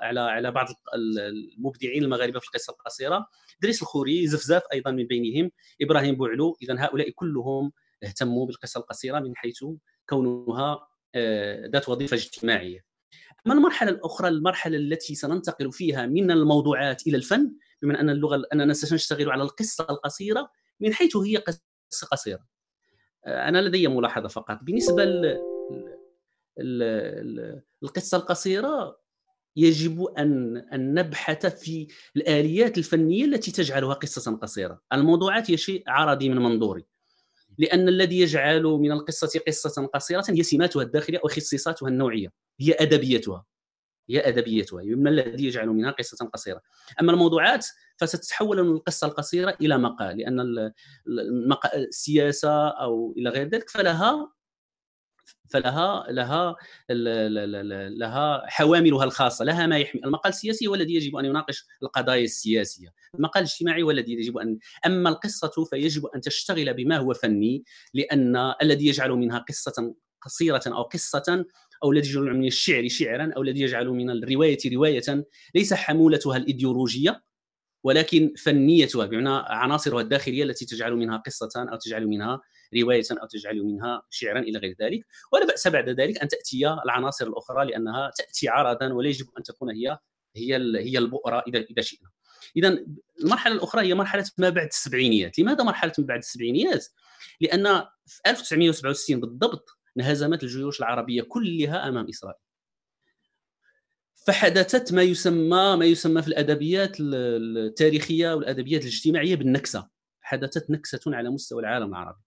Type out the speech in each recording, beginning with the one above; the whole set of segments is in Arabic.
على على بعض المبدعين المغاربه في القصه القصيره دريس الخوري زفزاف ايضا من بينهم ابراهيم بوعلو اذا هؤلاء كلهم اهتموا بالقصه القصيره من حيث كونها آه، ذات وظيفه اجتماعيه اما المرحله الاخرى المرحله التي سننتقل فيها من الموضوعات الى الفن بما ان اللغه اننا سنشتغل على القصه القصيره من حيث هي قصه قصيره آه، انا لدي ملاحظه فقط بالنسبه ل... القصه القصيره يجب ان ان نبحث في الاليات الفنيه التي تجعلها قصه قصيره، الموضوعات هي شيء عرضي من منظوري. لان الذي يجعل من القصه قصه قصيره هي سماتها الداخليه وخصيصاتها النوعيه، هي ادبيتها. هي ادبيتها، ما الذي يجعل منها قصه قصيره. اما الموضوعات فستتحول من القصه القصيره الى مقال، لان السياسه او الى غير ذلك فلها فلها لها لها حواملها الخاصه لها ما يحمي المقال السياسي هو الذي يجب ان يناقش القضايا السياسيه المقال الاجتماعي هو الذي يجب ان اما القصه فيجب ان تشتغل بما هو فني لان الذي يجعل منها قصه قصيره او قصه او الذي يجعل من الشعر شعرا او الذي يجعل من الروايه روايه ليس حمولتها الايديولوجيه ولكن فنيتها بمعنى عناصرها الداخليه التي تجعل منها قصه او تجعل منها روايه او تجعل منها شعرا الى غير ذلك ولا باس بعد ذلك ان تاتي العناصر الاخرى لانها تاتي عرضا ولا يجب ان تكون هي هي هي البؤره اذا اذا شئنا اذا المرحله الاخرى هي مرحله ما بعد السبعينيات لماذا مرحله ما بعد السبعينيات لان في 1967 بالضبط انهزمت الجيوش العربيه كلها امام اسرائيل فحدثت ما يسمى ما يسمى في الادبيات التاريخيه والادبيات الاجتماعيه بالنكسه حدثت نكسه على مستوى العالم العربي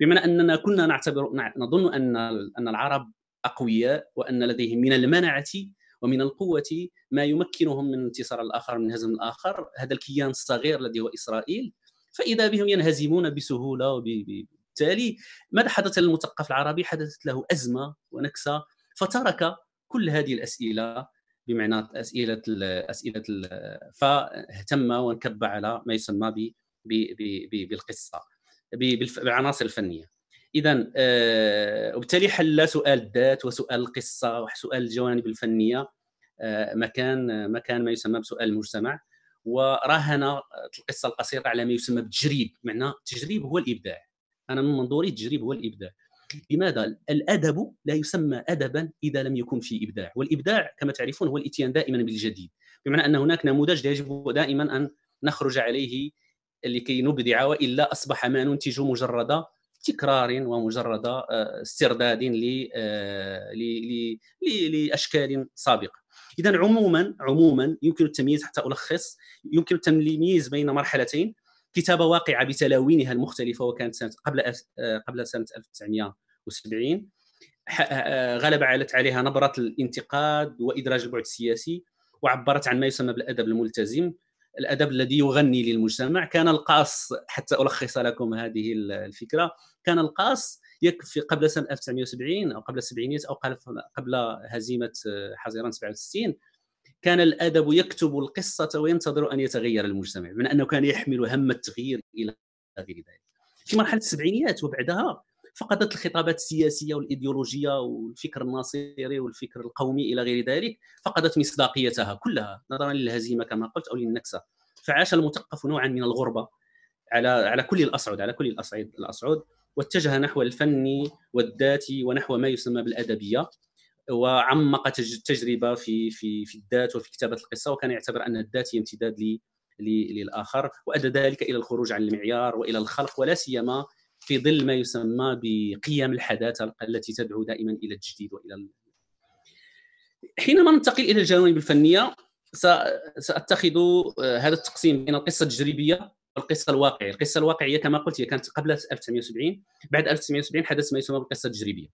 بمعنى اننا كنا نعتبر نظن ان ان العرب اقوياء وان لديهم من المنعه ومن القوة ما يمكنهم من انتصار الآخر من هزم الآخر هذا الكيان الصغير الذي هو إسرائيل فإذا بهم ينهزمون بسهولة وبالتالي ماذا حدث للمثقف العربي حدثت له أزمة ونكسة فترك كل هذه الأسئلة بمعنى أسئلة أسئلة فاهتم وانكب على ما يسمى بالقصة بالعناصر الفنيه اذا آه، وبالتالي حل سؤال الذات وسؤال القصه وسؤال الجوانب الفنيه آه، مكان مكان ما يسمى بسؤال المجتمع وراهن القصه القصيره على ما يسمى بالتجريب معنى التجريب هو الابداع انا من منظوري التجريب هو الابداع لماذا الادب لا يسمى ادبا اذا لم يكن فيه ابداع والابداع كما تعرفون هو الاتيان دائما بالجديد بمعنى ان هناك نموذج يجب دائما ان نخرج عليه لكي نبدع والا اصبح ما ننتج مجرد تكرار ومجرد آه، استرداد آه، لاشكال سابقه اذا عموما عموما يمكن التمييز حتى الخص يمكن التمييز بين مرحلتين كتابه واقعه بتلاوينها المختلفه وكانت سنه قبل آه، قبل سنه 1970 غلب علت عليها نبره الانتقاد وادراج البعد السياسي وعبرت عن ما يسمى بالادب الملتزم الادب الذي يغني للمجتمع كان القاص حتى الخص لكم هذه الفكره كان القاص يكفي قبل سنه 1970 او قبل السبعينيات او قبل هزيمه حزيران 67 كان الادب يكتب القصه وينتظر ان يتغير المجتمع من انه كان يحمل هم التغيير الى غير ذلك في مرحله السبعينيات وبعدها فقدت الخطابات السياسيه والايديولوجيه والفكر الناصري والفكر القومي الى غير ذلك فقدت مصداقيتها كلها نظرا للهزيمه كما قلت او للنكسه فعاش المثقف نوعا من الغربه على على كل الاصعد على كل الاصعد الاصعد واتجه نحو الفن والذاتي ونحو ما يسمى بالادبيه وعمق التجربه في في في الذات وفي كتابه القصه وكان يعتبر ان الذات هي امتداد للاخر وادى ذلك الى الخروج عن المعيار والى الخلق ولا سيما في ظل ما يسمى بقيم الحداثه التي تدعو دائما الى الجديد والى حينما ننتقل الى الجوانب الفنيه ساتخذ آه، هذا التقسيم بين القصه التجريبيه والقصه الواقعيه، القصه الواقعيه كما قلت هي كانت قبل 1970 بعد 1970 حدث ما يسمى بالقصه التجريبيه.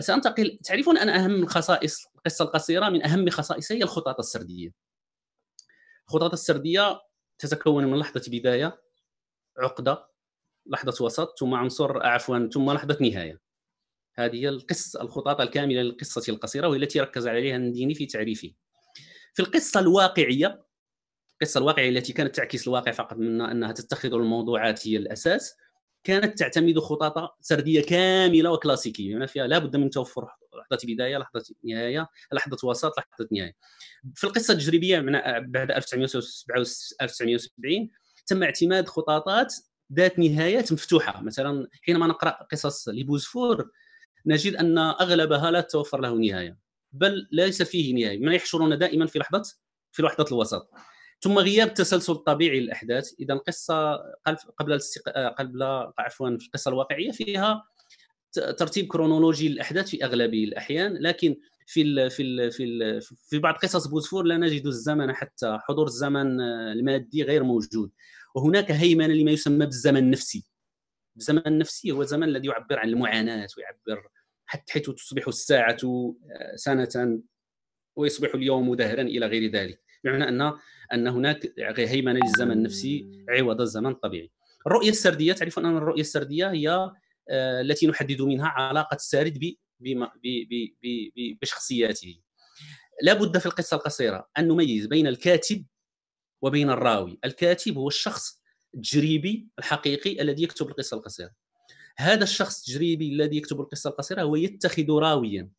سانتقل تعرفون ان اهم خصائص القصه القصيره من اهم خصائصها هي الخطاط السرديه. الخطاط السرديه تتكون من لحظه بدايه عقده لحظه وسط ثم عنصر عفوا ثم لحظه نهايه هذه هي القصه الخطاطه الكامله للقصه القصيره والتي ركز عليها النديني في تعريفه في القصه الواقعيه القصه الواقعيه التي كانت تعكس الواقع فقط من انها تتخذ الموضوعات هي الاساس كانت تعتمد خطاط سردية كاملة وكلاسيكية بما يعني فيها لا بد من توفر لحظة بداية لحظة نهاية لحظة وسط لحظة نهاية في القصة التجريبية من بعد 1977 تم اعتماد خطاطات ذات نهايات مفتوحه مثلا حينما نقرا قصص لبوزفور نجد ان اغلبها لا تتوفر له نهايه بل ليس فيه نهايه ما يحشرون دائما في لحظه في لحظه الوسط ثم غياب التسلسل الطبيعي للاحداث اذا القصه قبل السق... آه، قبل عفوا في القصه الواقعيه فيها ترتيب كرونولوجي للاحداث في اغلب الاحيان لكن في الـ في الـ في الـ في بعض قصص بوزفور لا نجد الزمن حتى حضور الزمن آه، المادي غير موجود وهناك هيمنه لما يسمى بالزمن النفسي الزمن النفسي هو الزمن الذي يعبر عن المعاناه ويعبر حتى حيث تصبح الساعه آه، سنه ويصبح اليوم دهرا الى غير ذلك بمعنى ان ان هناك هيمنه للزمن النفسي عوض الزمن الطبيعي الرؤيه السرديه تعرفون ان الرؤيه السرديه هي آه، التي نحدد منها علاقه السارد بشخصياته لا بد في القصه القصيره ان نميز بين الكاتب وبين الراوي الكاتب هو الشخص التجريبي الحقيقي الذي يكتب القصه القصيره هذا الشخص التجريبي الذي يكتب القصه القصيره هو يتخذ راويا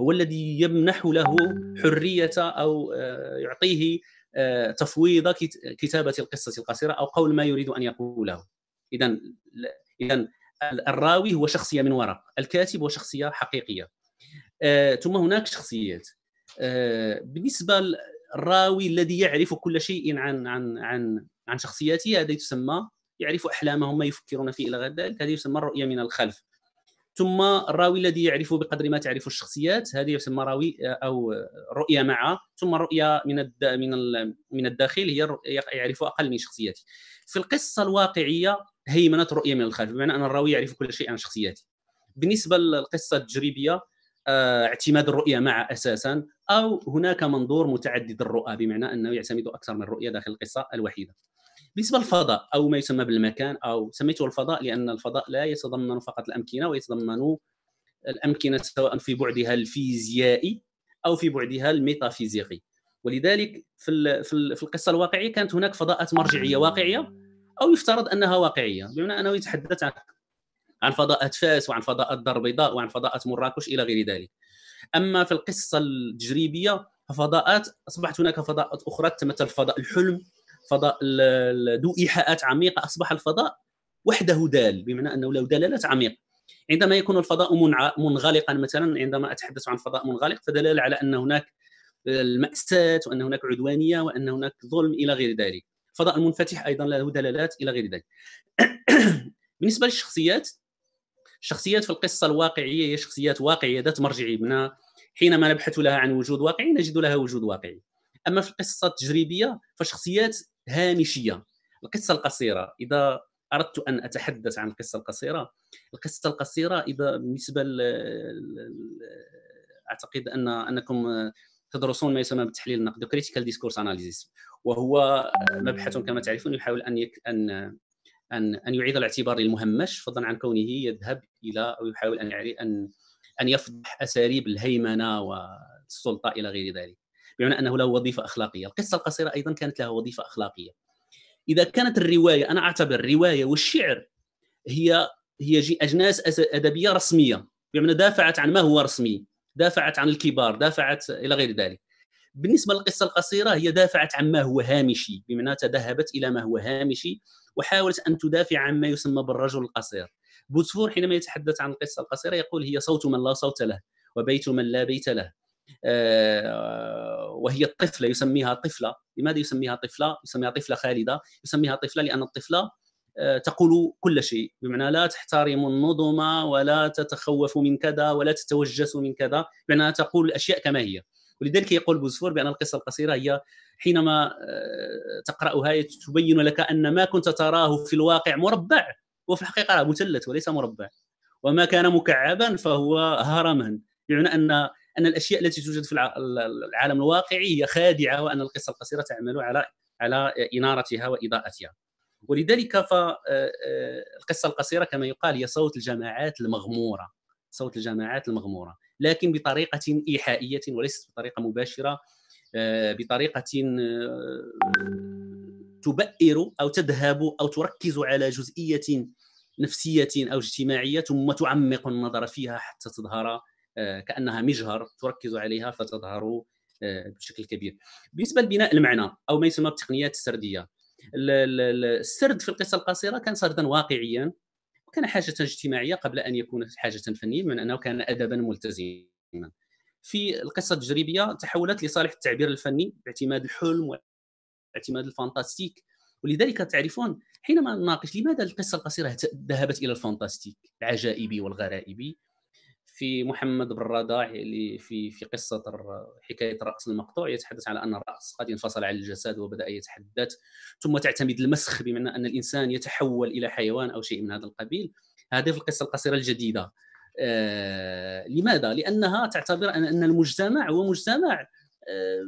هو الذي يمنح له حريه او آه، يعطيه آه، تفويض كتابه القصه القصيره او قول ما يريد ان يقوله اذا اذا الراوي هو شخصيه من ورق الكاتب هو شخصيه حقيقيه آه، ثم هناك شخصيات بالنسبه الراوي الذي يعرف كل شيء عن عن عن عن شخصيته هذا تسمى يعرف احلامهم ما يفكرون فيه الى غير ذلك هذه يسمى الرؤيه من الخلف ثم الراوي الذي يعرف بقدر ما تعرف الشخصيات هذه يسمى راوي آه، او رؤيه مع ثم الرؤيه من الد... من ال... من الداخل هي يعرف اقل من شخصيته في القصه الواقعيه هيمنه رؤيه من الخلف بمعنى ان الراوي يعرف كل شيء عن شخصيته بالنسبه للقصه التجريبيه آه، اعتماد الرؤيه معه اساسا او هناك منظور متعدد الرؤى بمعنى انه يعتمد اكثر من رؤيه داخل القصه الوحيده. بالنسبه للفضاء او ما يسمى بالمكان او سميته الفضاء لان الفضاء لا يتضمن فقط الامكنه ويتضمن الامكنه سواء في بعدها الفيزيائي او في بعدها الميتافيزيقي. ولذلك في في القصه الواقعيه كانت هناك فضاءات مرجعيه واقعيه او يفترض انها واقعيه بمعنى انه يتحدث عن عن فضاءات فاس وعن فضاءات الدار البيضاء وعن فضاءات مراكش الى غير ذلك اما في القصه التجريبيه ففضاءات اصبحت هناك فضاءات اخرى تمثل فضاء الحلم فضاء ذو ايحاءات عميقه اصبح الفضاء وحده دال بمعنى انه له دلالات عميقه عندما يكون الفضاء منغلقا مثلا عندما اتحدث عن فضاء منغلق فدلاله على ان هناك الماساه وان هناك عدوانيه وان هناك ظلم الى غير ذلك الفضاء المنفتح ايضا له دلالات الى غير ذلك بالنسبه للشخصيات الشخصيات في القصه الواقعيه هي شخصيات واقعيه ذات مرجع يبنى حينما نبحث لها عن وجود واقعي نجد لها وجود واقعي اما في القصه التجريبيه فشخصيات هامشيه القصه القصيره اذا اردت ان اتحدث عن القصه القصيره القصه القصيره اذا بالنسبه اعتقد ان انكم تدرسون ما يسمى بالتحليل النقدي كريتيكال ديسكورس اناليزيس وهو مبحث كما تعرفون يحاول ان يك... ان ان ان يعيد الاعتبار للمهمش فضلا عن كونه يذهب الى او يحاول ان ان ان يفضح اساليب الهيمنه والسلطه الى غير ذلك بمعنى انه له وظيفه اخلاقيه القصه القصيره ايضا كانت لها وظيفه اخلاقيه اذا كانت الروايه انا اعتبر الروايه والشعر هي هي اجناس ادبيه رسميه بمعنى دافعت عن ما هو رسمي دافعت عن الكبار دافعت الى غير ذلك بالنسبه للقصه القصيره هي دافعت عما هو هامشي بمعنى تذهبت الى ما هو هامشي وحاولت ان تدافع عما يسمى بالرجل القصير بوتفور حينما يتحدث عن القصه القصيره يقول هي صوت من لا صوت له وبيت من لا بيت له آه، وهي الطفله يسميها طفله لماذا يسميها طفله يسميها طفله خالده يسميها طفله لان الطفله آه، تقول كل شيء بمعنى لا تحترم النظم ولا تتخوف من كذا ولا تتوجس من كذا بمعنى تقول الاشياء كما هي ولذلك يقول بوسفور بان القصه القصيره هي حينما آه، تقراها تبين لك ان ما كنت تراه في الواقع مربع هو في الحقيقه راه مثلث وليس مربع وما كان مكعبا فهو هرما بمعنى يعني ان ان الاشياء التي توجد في العالم الواقعي هي خادعه وان القصه القصيره تعمل على على انارتها واضاءتها ولذلك فالقصه آه، آه، القصيره كما يقال هي صوت الجماعات المغموره صوت الجماعات المغموره لكن بطريقه ايحائيه وليست بطريقه مباشره آه، بطريقه آه، تبئر او تذهب او تركز على جزئيه نفسيه او اجتماعيه ثم تعمق النظر فيها حتى تظهر آه، كانها مجهر تركز عليها فتظهر بشكل كبير. بالنسبه لبناء المعنى او ما يسمى بالتقنيات السرديه السرد في القصه القصيره كان سردا واقعيا كان حاجة اجتماعية قبل أن يكون حاجة فنية من أنه كان أدبا ملتزما في القصة التجريبية تحولت لصالح التعبير الفني باعتماد الحلم واعتماد الفانتاستيك ولذلك تعرفون حينما نناقش لماذا القصة القصيرة ذهبت إلى الفانتاستيك العجائبي والغرائبي في محمد بن رضاع اللي في في قصه حكايه الرأس المقطوع يتحدث على ان الرأس قد انفصل عن الجسد وبدا يتحدث ثم تعتمد المسخ بمعنى ان الانسان يتحول الى حيوان او شيء من هذا القبيل هذه في القصه القصيره الجديده آه لماذا؟ لانها تعتبر ان المجتمع هو مجتمع آه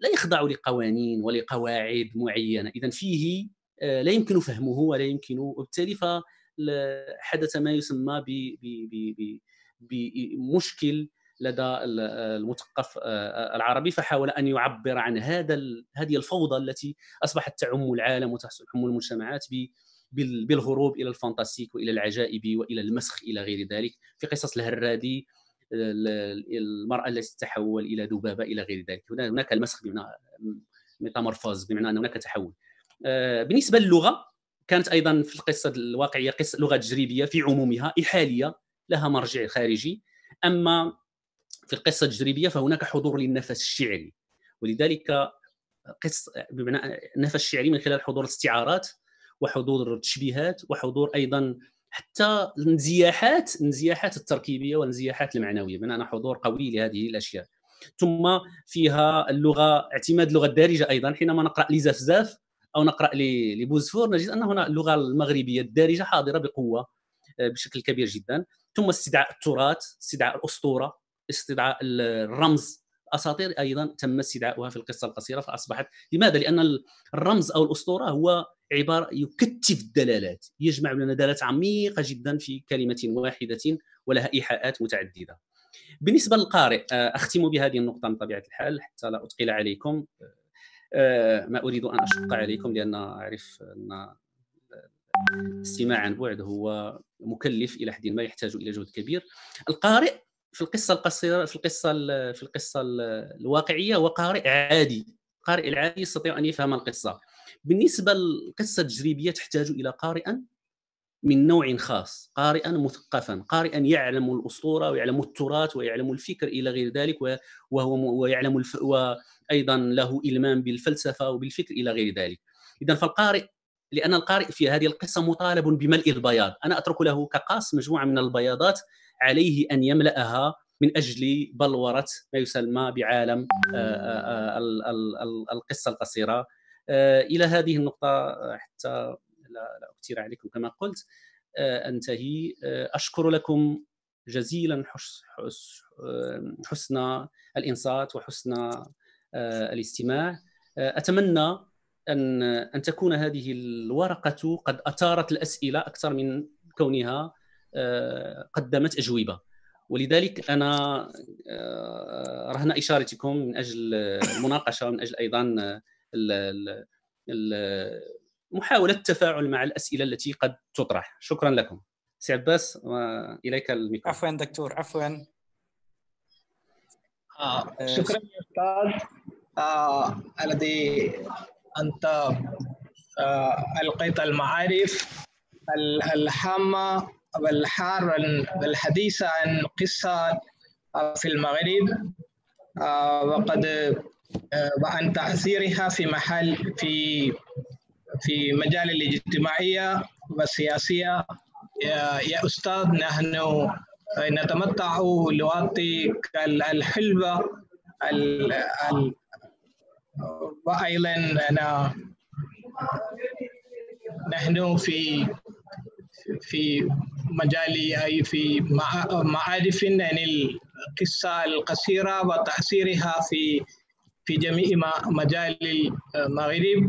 لا يخضع لقوانين ولقواعد معينه اذا فيه آه لا يمكن فهمه ولا يمكن وبالتالي حدث ما يسمى ب ب ب بمشكل لدى المثقف آه، آه، العربي فحاول ان يعبر عن هذا هذه الفوضى التي اصبحت تعم العالم وتحم المجتمعات بالهروب الى الفانتاستيك والى العجائب والى المسخ الى غير ذلك في قصص الهرادي آه، المراه التي تتحول الى ذبابه الى غير ذلك هناك المسخ بمعنى ميتامورفوز بمعنى ان هناك تحول بالنسبه للغه كانت ايضا في القصه الواقعيه قصه لغه تجريبيه في عمومها احاليه لها مرجع خارجي اما في القصه التجريبيه فهناك حضور للنفس الشعري ولذلك قصة بمعنى النفس الشعري من خلال حضور الاستعارات وحضور التشبيهات وحضور ايضا حتى الانزياحات الانزياحات التركيبيه والانزياحات المعنويه بمعنى حضور قوي لهذه الاشياء ثم فيها اللغه اعتماد اللغه الدارجه ايضا حينما نقرا لزفزاف او نقرا لبوزفور نجد ان هنا اللغه المغربيه الدارجه حاضره بقوه آه، بشكل كبير جدا ثم استدعاء التراث استدعاء الاسطوره استدعاء الرمز الاساطير ايضا تم استدعاؤها في القصه القصيره فاصبحت لماذا لان الرمز او الاسطوره هو عباره يكتف الدلالات يجمع لنا دلالات عميقه جدا في كلمه واحده ولها ايحاءات متعدده بالنسبه للقارئ آه، اختم بهذه النقطه من طبيعه الحال حتى لا اثقل عليكم آه، ما اريد ان اشق عليكم لان اعرف ان الاستماع عن بعد هو مكلف الى حد ما يحتاج الى جهد كبير القارئ في القصه القصيره في القصه في القصه الواقعيه هو قارئ عادي القارئ العادي يستطيع ان يفهم القصه بالنسبه للقصه التجريبيه تحتاج الى قارئا من نوع خاص قارئا مثقفا قارئا يعلم الاسطوره ويعلم التراث ويعلم الفكر الى غير ذلك وهو ويعلم الف... وايضا له المام بالفلسفه وبالفكر الى غير ذلك اذا فالقارئ لان القارئ في هذه القصه مطالب بملء البياض انا اترك له كقاص مجموعه من البياضات عليه ان يملاها من اجل بلوره ما يسمى بعالم آه، آه، آه، القصه القصيره الى هذه النقطه حتى لا اكثر عليكم كما قلت انتهي اشكر لكم جزيلا حسن الانصات وحسن الاستماع اتمنى ان ان تكون هذه الورقه قد اثارت الاسئله اكثر من كونها آه، قدمت اجوبه ولذلك انا آه، رهن اشارتكم من اجل المناقشه ومن اجل ايضا محاوله التفاعل مع الاسئله التي قد تطرح شكرا لكم سي عباس واليك الميكروفون عفوا دكتور عفوا آه, آه، شكرا يا استاذ الذي أنت آه، ألقيت المعارف الحامه والحارة والحديثة عن قصة آه، في المغرب آه، وقد وعن تأثيرها في محل في في مجال الاجتماعية والسياسية يا أستاذ نحن نتمتع لواتك الحلوة بايلاند انا نحن في في مجال اي في معارف عن القصه القصيره وتاثيرها في في جميع مجال المغرب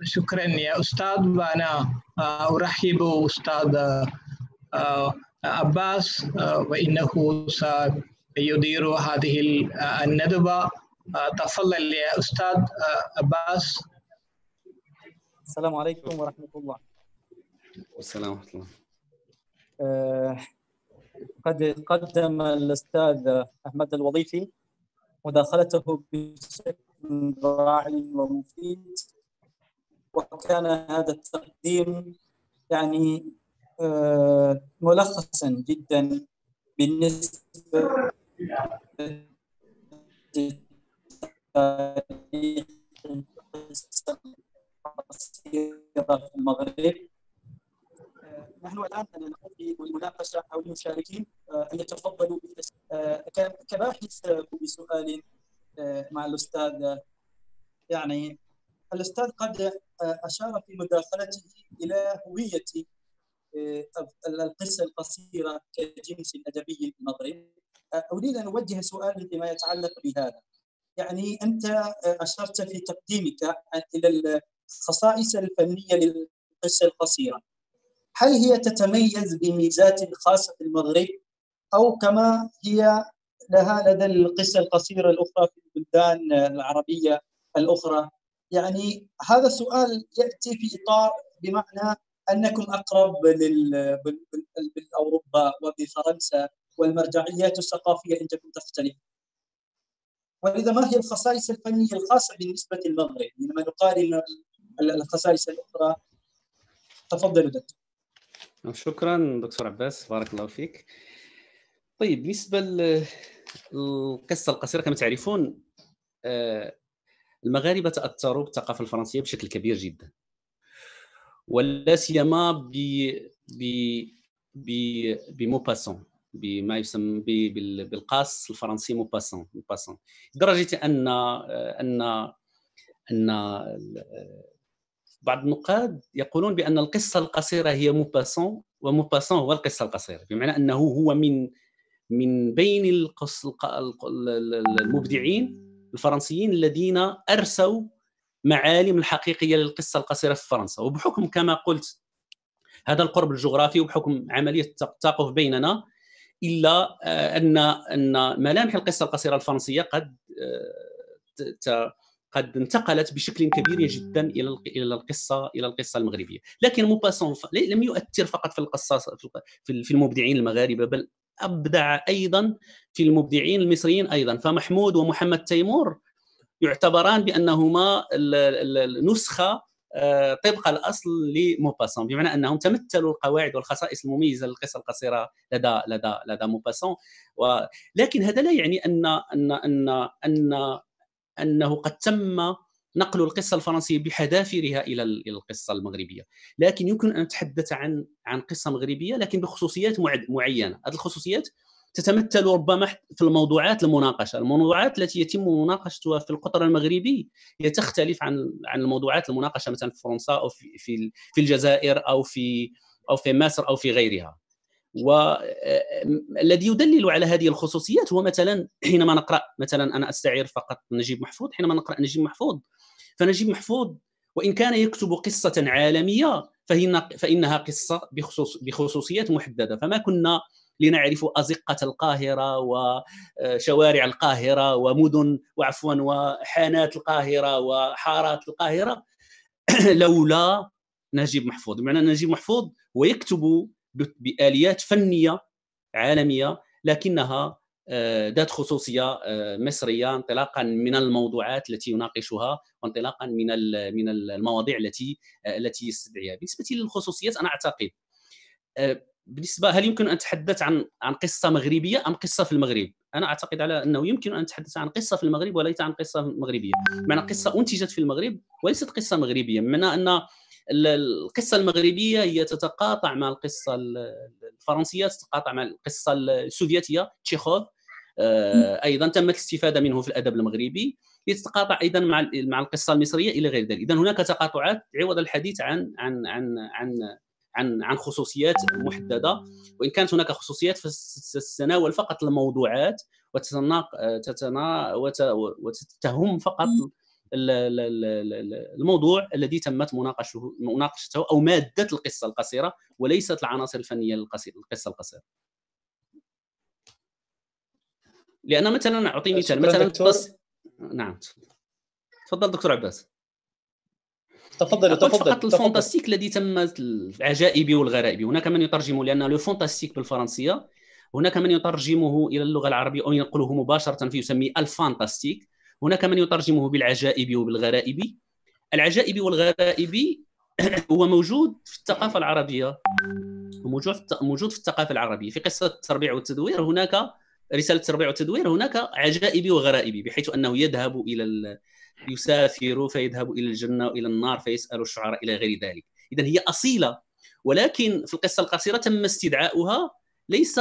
وشكرا يا استاذ وانا ارحب استاذ عباس وانه يدير هذه آه، الندبة آه، تفضل يا أستاذ آه، عباس السلام عليكم ورحمة الله والسلام ورحمة الله قد قدم الأستاذ أحمد الوظيفي مداخلته بشكل رائع ومفيد وكان هذا التقديم يعني ملخصا جدا بالنسبة في المغرب نحن الان نقضي المناقشه او المشاركين آه، ان يتفضلوا آه، كباحث آه، بسؤال مع الاستاذ يعني الاستاذ قد اشار في مداخلته الى هويه القصه القصيره كجنس ادبي المغرب اريد ان اوجه سؤال فيما يتعلق بهذا يعني انت آه، اشرت في تقديمك الى الخصائص الفنيه للقصه القصيره هل هي تتميز بميزات خاصه في المغرب او كما هي لها لدى القصه القصيره الاخرى في البلدان العربيه الاخرى يعني هذا السؤال ياتي في اطار بمعنى انكم اقرب بالاوروبا وبفرنسا والمرجعيات الثقافية إن تكون تختلف ولذا ما هي الخصائص الفنية الخاصة بالنسبة للمغرب عندما يعني نقارن الخصائص الأخرى تفضلوا دكتور نعم، شكرا دكتور عباس بارك الله فيك طيب بالنسبة للقصة القصيرة كما تعرفون آه، المغاربة تأثروا بالثقافة الفرنسية بشكل كبير جدا ولا سيما ب ب ب بموباسون بما يسمى بالقاس الفرنسي موباسون موباسون لدرجه ان ان ان بعض النقاد يقولون بان القصه القصيره هي موباسون وموباسون هو القصه القصيره بمعنى انه هو من من بين القص المبدعين الفرنسيين الذين ارسوا معالم الحقيقيه للقصه القصيره في فرنسا وبحكم كما قلت هذا القرب الجغرافي وبحكم عمليه التقف بيننا الا آه، ان ان ملامح القصه القصيره الفرنسيه قد آه، قد انتقلت بشكل كبير جدا الى الى القصه الى القصه المغربيه لكن موباسون لم يؤثر فقط في القصاص في المبدعين المغاربه بل ابدع ايضا في المبدعين المصريين ايضا فمحمود ومحمد تيمور يعتبران بانهما النسخه آه، طبق الاصل لموباسون بمعنى انهم تمثلوا القواعد والخصائص المميزه للقصه القصيره لدى لدى لدى موباسون ولكن هذا لا يعني ان ان ان ان انه قد تم نقل القصه الفرنسيه بحذافيرها الى القصه المغربيه لكن يمكن ان نتحدث عن عن قصه مغربيه لكن بخصوصيات معينه هذه الخصوصيات تتمثل ربما في الموضوعات المناقشه، الموضوعات التي يتم مناقشتها في القطر المغربي هي تختلف عن عن الموضوعات المناقشه مثلا في فرنسا او في في, في الجزائر او في او في مصر او في غيرها. والذي آه، يدلل على هذه الخصوصيات هو مثلا حينما نقرا مثلا انا استعير فقط نجيب محفوظ حينما نقرا نجيب محفوظ فنجيب محفوظ وان كان يكتب قصه عالميه فإن فانها قصه بخصوص بخصوصيات محدده فما كنا لنعرف أزقة القاهرة وشوارع آه، القاهرة ومدن وعفوا وحانات القاهرة وحارات القاهرة لولا نجيب محفوظ بمعنى نجيب محفوظ هو يكتب بآليات فنية عالمية لكنها آه، ذات خصوصيه آه، مصريه انطلاقا من الموضوعات التي يناقشها وانطلاقا من من المواضيع التي التي يستدعيها بالنسبه للخصوصيات انا اعتقد بالنسبه هل يمكن ان تحدث عن عن قصه مغربيه ام قصه في المغرب؟ انا اعتقد على انه يمكن ان تحدث عن قصه في المغرب وليس عن قصه مغربيه، معنى قصه انتجت في المغرب وليست قصه مغربيه، معنى ان القصه المغربيه هي تتقاطع مع القصه الفرنسيه تتقاطع مع القصه السوفيتيه تشيخوف آه، ايضا تمت الاستفاده منه في الادب المغربي يتقاطع ايضا مع مع القصه المصريه الى غير ذلك، اذا هناك تقاطعات عوض الحديث عن عن عن عن عن عن خصوصيات محدده وان كانت هناك خصوصيات فستتناول فقط الموضوعات وتتناق تتنا وتتهم فقط الموضوع الذي تمت مناقشته مناقشته او ماده القصه القصيره وليست العناصر الفنيه للقصه القصيره لان مثلا اعطي مثال مثلا بس نعم تفضل دكتور عباس تفضل تفضل فقط الفانتاستيك الذي تم العجائبي والغرائبي هناك من يترجم لان لو فانتاستيك بالفرنسيه هناك من يترجمه الى اللغه العربيه او ينقله مباشره فيسميه الفانتاستيك هناك من يترجمه بالعجائب وبالغرائب العجائب والغرائب هو موجود في الثقافه العربيه موجود موجود في الثقافه العربيه في قصه التربيع والتدوير هناك رساله التربيع والتدوير هناك عجائبي وغرائبي بحيث انه يذهب الى يسافر فيذهب الى الجنه والى النار فيسال الشعراء الى غير ذلك اذا هي اصيله ولكن في القصه القصيره تم استدعاؤها ليس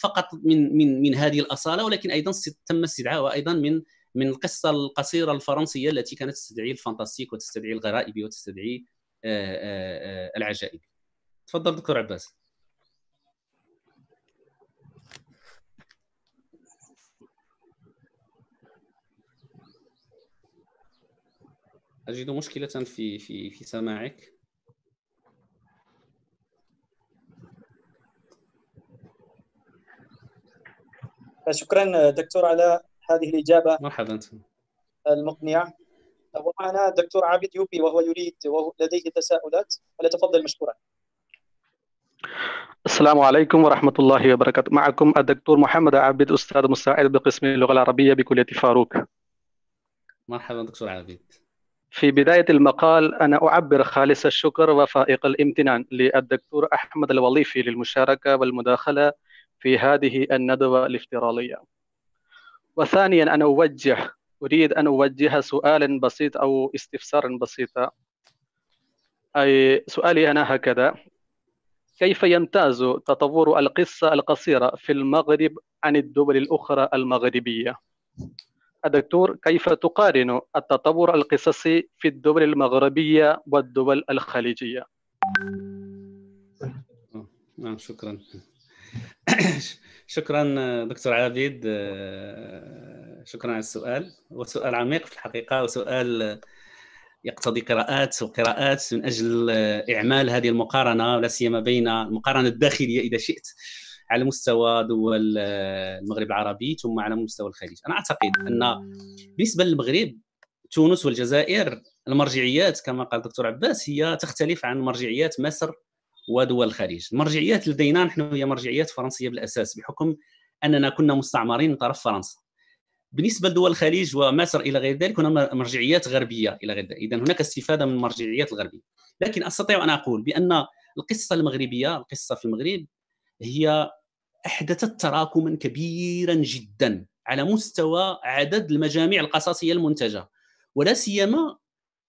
فقط من من من هذه الاصاله ولكن ايضا تم استدعاؤها ايضا من من القصه القصيره الفرنسيه التي كانت تستدعي الفانتاستيك وتستدعي الغرائب وتستدعي آه، آه، آه، العجائب تفضل دكتور عباس أجد مشكلة في في في سماعك شكرا دكتور على هذه الإجابة مرحبا المقنعة ومعنا الدكتور عابد يوبي وهو يريد وهو لديه تساؤلات فليتفضل مشكورا السلام عليكم ورحمة الله وبركاته معكم الدكتور محمد عابد أستاذ مساعد بقسم اللغة العربية بكلية فاروق مرحبا دكتور عابد في بداية المقال أنا أعبر خالص الشكر وفائق الامتنان للدكتور أحمد الوليفي للمشاركة والمداخلة في هذه الندوة الافتراضية وثانيا أنا أوجه أريد أن أوجه سؤالا بسيط أو استفسارا بسيطا أي سؤالي أنا هكذا كيف يمتاز تطور القصة القصيرة في المغرب عن الدول الأخرى المغربية؟ الدكتور كيف تقارن التطور القصصي في الدول المغربية والدول الخليجية نعم شكرا شكرا دكتور عابد شكرا على السؤال وسؤال عميق في الحقيقة وسؤال يقتضي قراءات وقراءات من أجل إعمال هذه المقارنة لا سيما بين المقارنة الداخلية إذا شئت على مستوى دول آه، المغرب العربي ثم على مستوى الخليج انا اعتقد ان بالنسبه للمغرب تونس والجزائر المرجعيات كما قال الدكتور عباس هي تختلف عن مرجعيات مصر ودول الخليج المرجعيات لدينا نحن هي مرجعيات فرنسيه بالاساس بحكم اننا كنا مستعمرين من طرف فرنسا بالنسبه لدول الخليج ومصر الى غير ذلك هناك مرجعيات غربيه الى غير ذلك اذا هناك استفاده من المرجعيات الغربيه لكن استطيع ان اقول بان القصه المغربيه القصه في المغرب هي احدثت تراكما كبيرا جدا على مستوى عدد المجاميع القصصيه المنتجه ولا سيما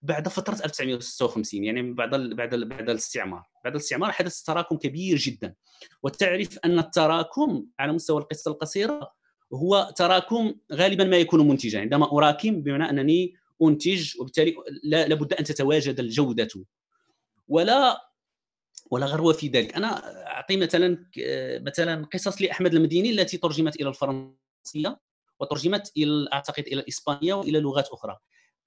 بعد فتره 1956 يعني بعد الـ بعد الـ بعد الاستعمار بعد الاستعمار حدث تراكم كبير جدا وتعرف ان التراكم على مستوى القصه القصيره هو تراكم غالبا ما يكون منتجا عندما اراكم بمعنى انني انتج وبالتالي لابد ان تتواجد الجوده ولا ولا غرو في ذلك انا اعطي مثلا مثلا قصص لاحمد المديني التي ترجمت الى الفرنسيه وترجمت الى اعتقد الى الاسبانيه والى لغات اخرى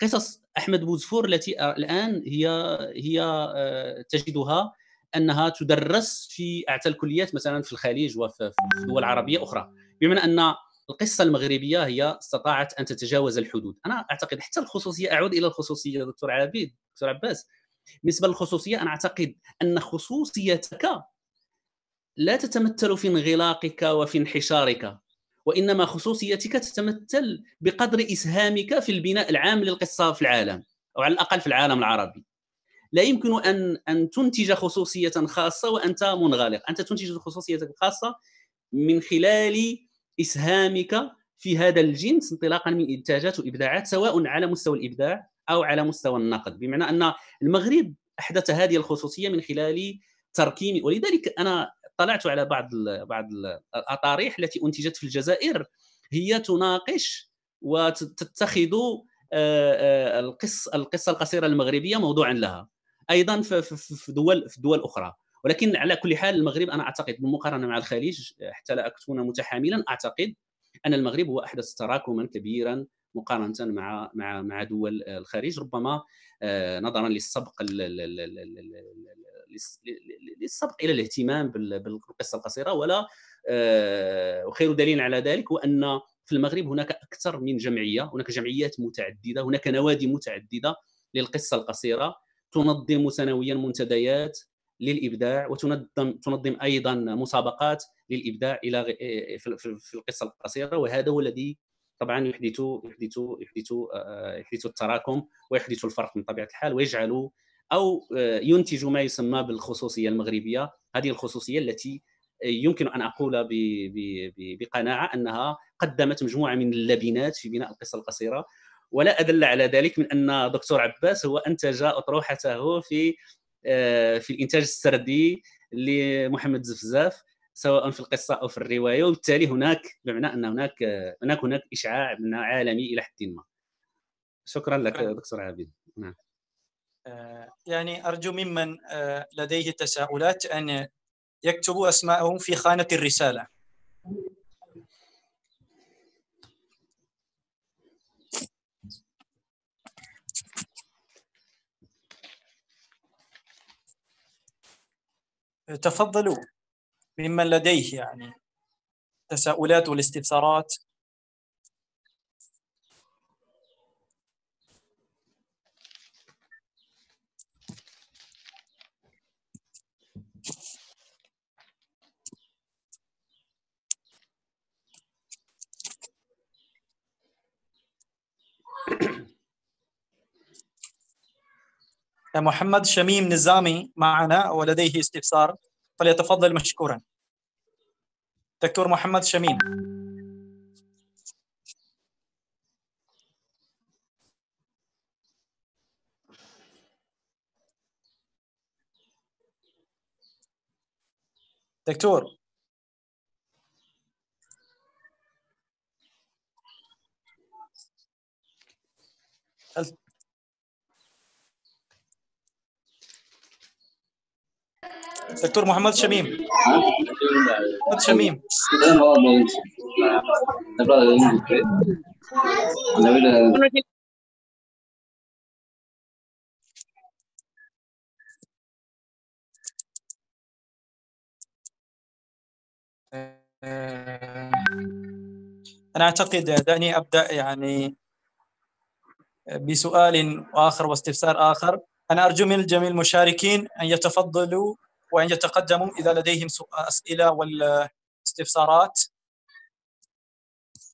قصص احمد بوزفور التي الان هي هي آه، تجدها انها تدرس في اعتى الكليات مثلا في الخليج وفي دول عربيه اخرى بمعنى ان القصه المغربيه هي استطاعت ان تتجاوز الحدود انا اعتقد حتى الخصوصيه اعود الى الخصوصيه دكتور عبيد دكتور عباس بالنسبه للخصوصيه انا اعتقد ان خصوصيتك لا تتمثل في انغلاقك وفي انحشارك وانما خصوصيتك تتمثل بقدر اسهامك في البناء العام للقصه في العالم او على الاقل في العالم العربي لا يمكن ان ان تنتج خصوصيه خاصه وانت منغلق انت تنتج خصوصيتك الخاصه من خلال اسهامك في هذا الجنس انطلاقا من انتاجات وابداعات سواء على مستوى الابداع او على مستوى النقد بمعنى ان المغرب احدث هذه الخصوصيه من خلال تركيم ولذلك انا اطلعت على بعض الـ بعض الاطاريح التي انتجت في الجزائر هي تناقش وتتخذ آه، آه، القصه القصه القصيره المغربيه موضوعا لها ايضا في دول في دول اخرى ولكن على كل حال المغرب انا اعتقد بالمقارنه مع الخليج حتى لا اكون متحاملا اعتقد ان المغرب هو احدث تراكما كبيرا مقارنه مع مع مع دول الخليج ربما آه، نظرا للسبق للسبق الى الاهتمام بالقصه القصيره ولا آه، وخير دليل على ذلك هو ان في المغرب هناك اكثر من جمعيه هناك جمعيات متعدده هناك نوادي متعدده للقصه القصيره تنظم سنويا منتديات للابداع وتنظم تنظم ايضا مسابقات للابداع الى في القصه القصيره وهذا هو الذي طبعا يحدثوا يحدثوا يحدثوا آه، آه، يحدثوا التراكم ويحدثوا الفرق من طبيعه الحال ويجعلوا او آه، ينتجوا ما يسمى بالخصوصيه المغربيه هذه الخصوصيه التي يمكن ان اقول بقناعه انها قدمت مجموعه من اللبنات في بناء القصه القصيره ولا ادل على ذلك من ان دكتور عباس هو انتج اطروحته في في الانتاج السردي لمحمد زفزاف سواء في القصه او في الروايه وبالتالي هناك بمعنى ان هناك هناك هناك اشعاع عالمي الى حد ما شكرا لك دكتور عابد نعم آه، يعني ارجو ممن آه، لديه تساؤلات ان يكتبوا اسماءهم في خانه الرساله تفضلوا ممن لديه يعني تساؤلات والاستفسارات محمد شميم نزامي معنا ولديه استفسار فليتفضل مشكورا دكتور محمد شمين دكتور دكتور محمد شميم محمد شميم آه، أنا أعتقد دعني أبدأ يعني بسؤال آخر واستفسار آخر أنا أرجو من الجميع المشاركين أن يتفضلوا وأن يتقدموا إذا لديهم أسئلة والاستفسارات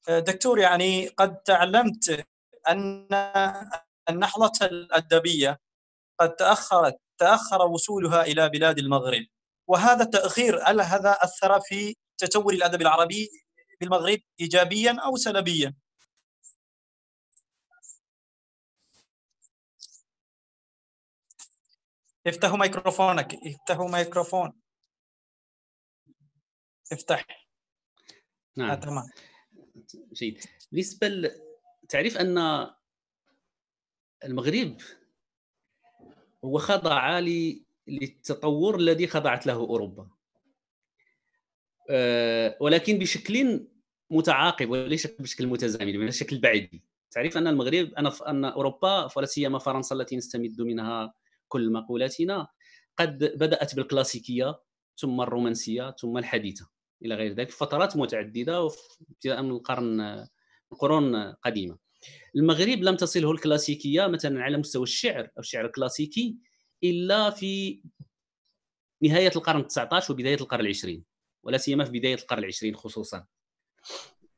آه، دكتور يعني قد تعلمت أن النحلة الأدبية قد تأخرت تأخر وصولها إلى بلاد المغرب وهذا التأخير هل هذا أثر في تطور الأدب العربي بالمغرب إيجابيا أو سلبيا؟ افتحوا ميكروفونك افتحوا ميكروفون افتح نعم آه، تمام جيد بالنسبه تعرف ان المغرب هو خضع للتطور الذي خضعت له اوروبا آه، ولكن بشكل متعاقب وليس بشكل متزامن بشكل بعيد تعرف ان المغرب ان ان اوروبا ولا سيما فرنسا التي نستمد منها كل مقولاتنا قد بدات بالكلاسيكيه ثم الرومانسيه ثم الحديثه الى غير ذلك فترات متعدده ابتداء من القرن القرون القديمه المغرب لم تصله الكلاسيكيه مثلا على مستوى الشعر او الشعر الكلاسيكي الا في نهايه القرن 19 وبدايه القرن العشرين ولا سيما في بدايه القرن العشرين خصوصا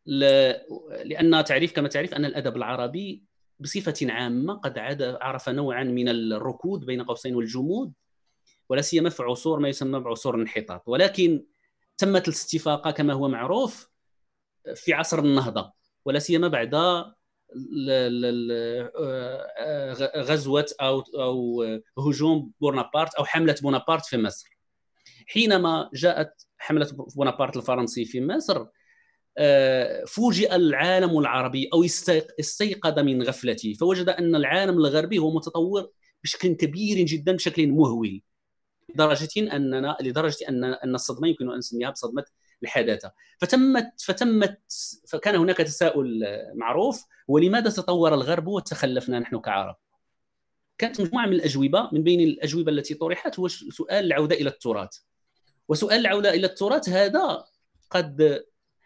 لان تعريف كما تعرف ان الادب العربي بصفه عامه قد عرف نوعا من الركود بين قوسين والجمود ولا سيما في عصور ما يسمى بعصور الانحطاط ولكن تمت الاستفاقه كما هو معروف في عصر النهضه ولا سيما بعد آه، غزوه او او هجوم بونابرت او حمله بونابرت في مصر حينما جاءت حمله بونابرت الفرنسي في مصر آه، فوجئ العالم العربي او استيقظ من غفلته فوجد ان العالم الغربي هو متطور بشكل كبير جدا بشكل مهول لدرجه اننا لدرجه ان ان الصدمه يمكن ان نسميها بصدمه الحداثه فتمت فتمت فكان هناك تساؤل معروف ولماذا تطور الغرب وتخلفنا نحن كعرب كانت مجموعه من الاجوبه من بين الاجوبه التي طرحت هو سؤال العوده الى التراث وسؤال العوده الى التراث هذا قد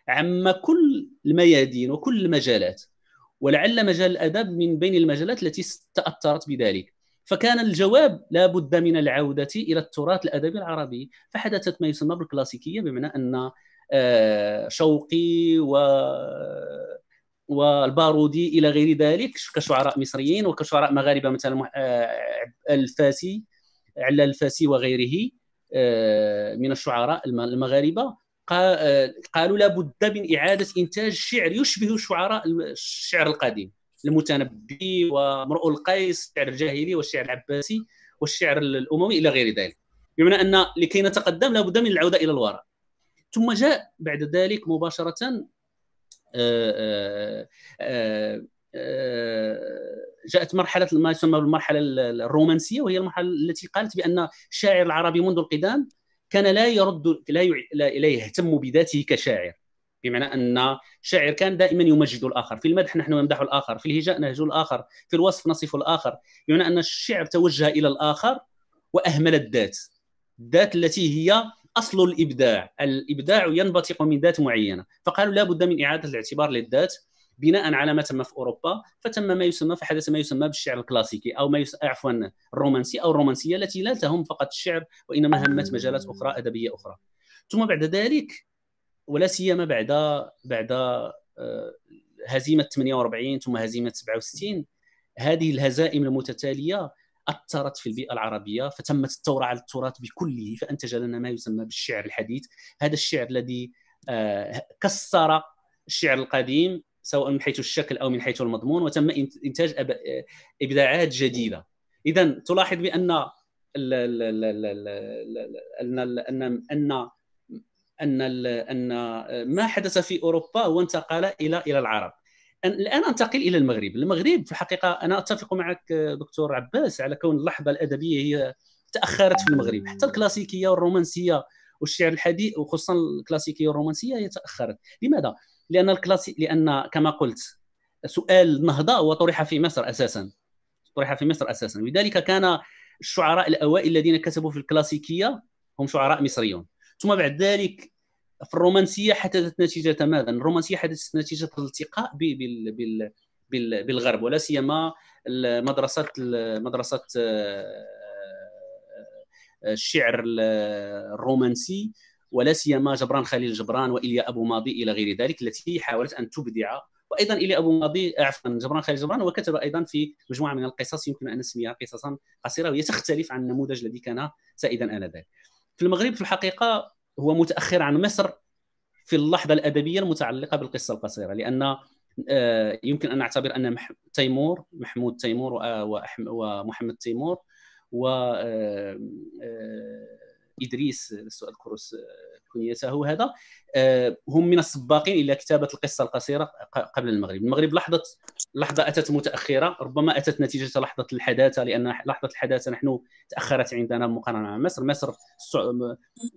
عم كل الميادين وكل المجالات ولعل مجال الاداب من بين المجالات التي تاثرت بذلك فكان الجواب لا بد من العوده الى التراث الادبي العربي فحدثت ما يسمى بالكلاسيكيه بمعنى ان آه، شوقي و والبارودي الى غير ذلك كشعراء مصريين وكشعراء مغاربه مثلا آه، الفاسي علا الفاسي وغيره آه، من الشعراء المغاربه آه، قالوا لابد من اعاده انتاج شعر يشبه شعراء الشعر القديم المتنبي وامرؤ القيس الشعر الجاهلي والشعر العباسي والشعر الاموي الى غير ذلك بمعنى ان لكي نتقدم لابد من العوده الى الوراء ثم جاء بعد ذلك مباشره آه، آه، جاءت مرحله ما يسمى بالمرحله الرومانسيه وهي المرحله التي قالت بان الشاعر العربي منذ القدام كان لا يرد لا, يع... لا يهتم بذاته كشاعر بمعنى ان الشاعر كان دائما يمجد الاخر في المدح نحن نمدح الاخر في الهجاء نهج الاخر في الوصف نصف الاخر بمعنى ان الشعر توجه الى الاخر واهمل الذات الذات التي هي اصل الابداع الابداع ينبثق من ذات معينه فقالوا لا بد من اعاده الاعتبار للذات بناء على ما تم في اوروبا فتم ما يسمى فحدث ما يسمى بالشعر الكلاسيكي او ما يس... عفوا الرومانسي او الرومانسيه التي لا تهم فقط الشعر وانما همت مجالات اخرى ادبيه اخرى ثم بعد ذلك ولا سيما بعد بعد آه، هزيمه 48 ثم هزيمه 67 هذه الهزائم المتتاليه اثرت في البيئه العربيه فتمت الثوره على التراث بكله فانتج لنا ما يسمى بالشعر الحديث هذا الشعر الذي آه، كسر الشعر القديم سواء من حيث الشكل او من حيث المضمون وتم انتاج ابداعات جديده اذا تلاحظ بان ان ان ان ان ان ما حدث في اوروبا هو انتقل الى الى العرب الان انتقل الى المغرب المغرب في الحقيقه انا اتفق معك دكتور عباس على كون اللحظه الادبيه هي تاخرت في المغرب حتى الكلاسيكيه والرومانسيه والشعر الحديث وخصوصا الكلاسيكيه والرومانسيه هي تاخرت لماذا لان الكلاسي لان كما قلت سؤال النهضه هو طرح في مصر اساسا طرح في مصر اساسا لذلك كان الشعراء الاوائل الذين كتبوا في الكلاسيكيه هم شعراء مصريون ثم بعد ذلك في الرومانسيه حدثت نتيجه ماذا؟ الرومانسيه حدثت نتيجه الالتقاء بالغرب ولا سيما مدرسه مدرسه آه، آه، الشعر الرومانسي ولا سيما جبران خليل جبران وإليا أبو ماضي إلى غير ذلك التي حاولت أن تبدع وايضا الى ابو ماضي عفوا جبران خليل جبران وكتب ايضا في مجموعه من القصص يمكن ان نسميها قصصا قصيره وهي تختلف عن النموذج الذي كان سائدا انذاك. في المغرب في الحقيقه هو متاخر عن مصر في اللحظه الادبيه المتعلقه بالقصه القصيره لان آه، يمكن ان نعتبر ان تيمور محمود تيمور ومحمد تيمور و آه، آه، ادريس السؤال كروس آه، كنيته هذا آه، هم من السباقين الى كتابه القصه القصيره قبل المغرب المغرب لحظه لحظه اتت متاخره ربما اتت نتيجه لحظه الحداثه لان لحظه الحداثه نحن تاخرت عندنا مقارنه مع مصر مصر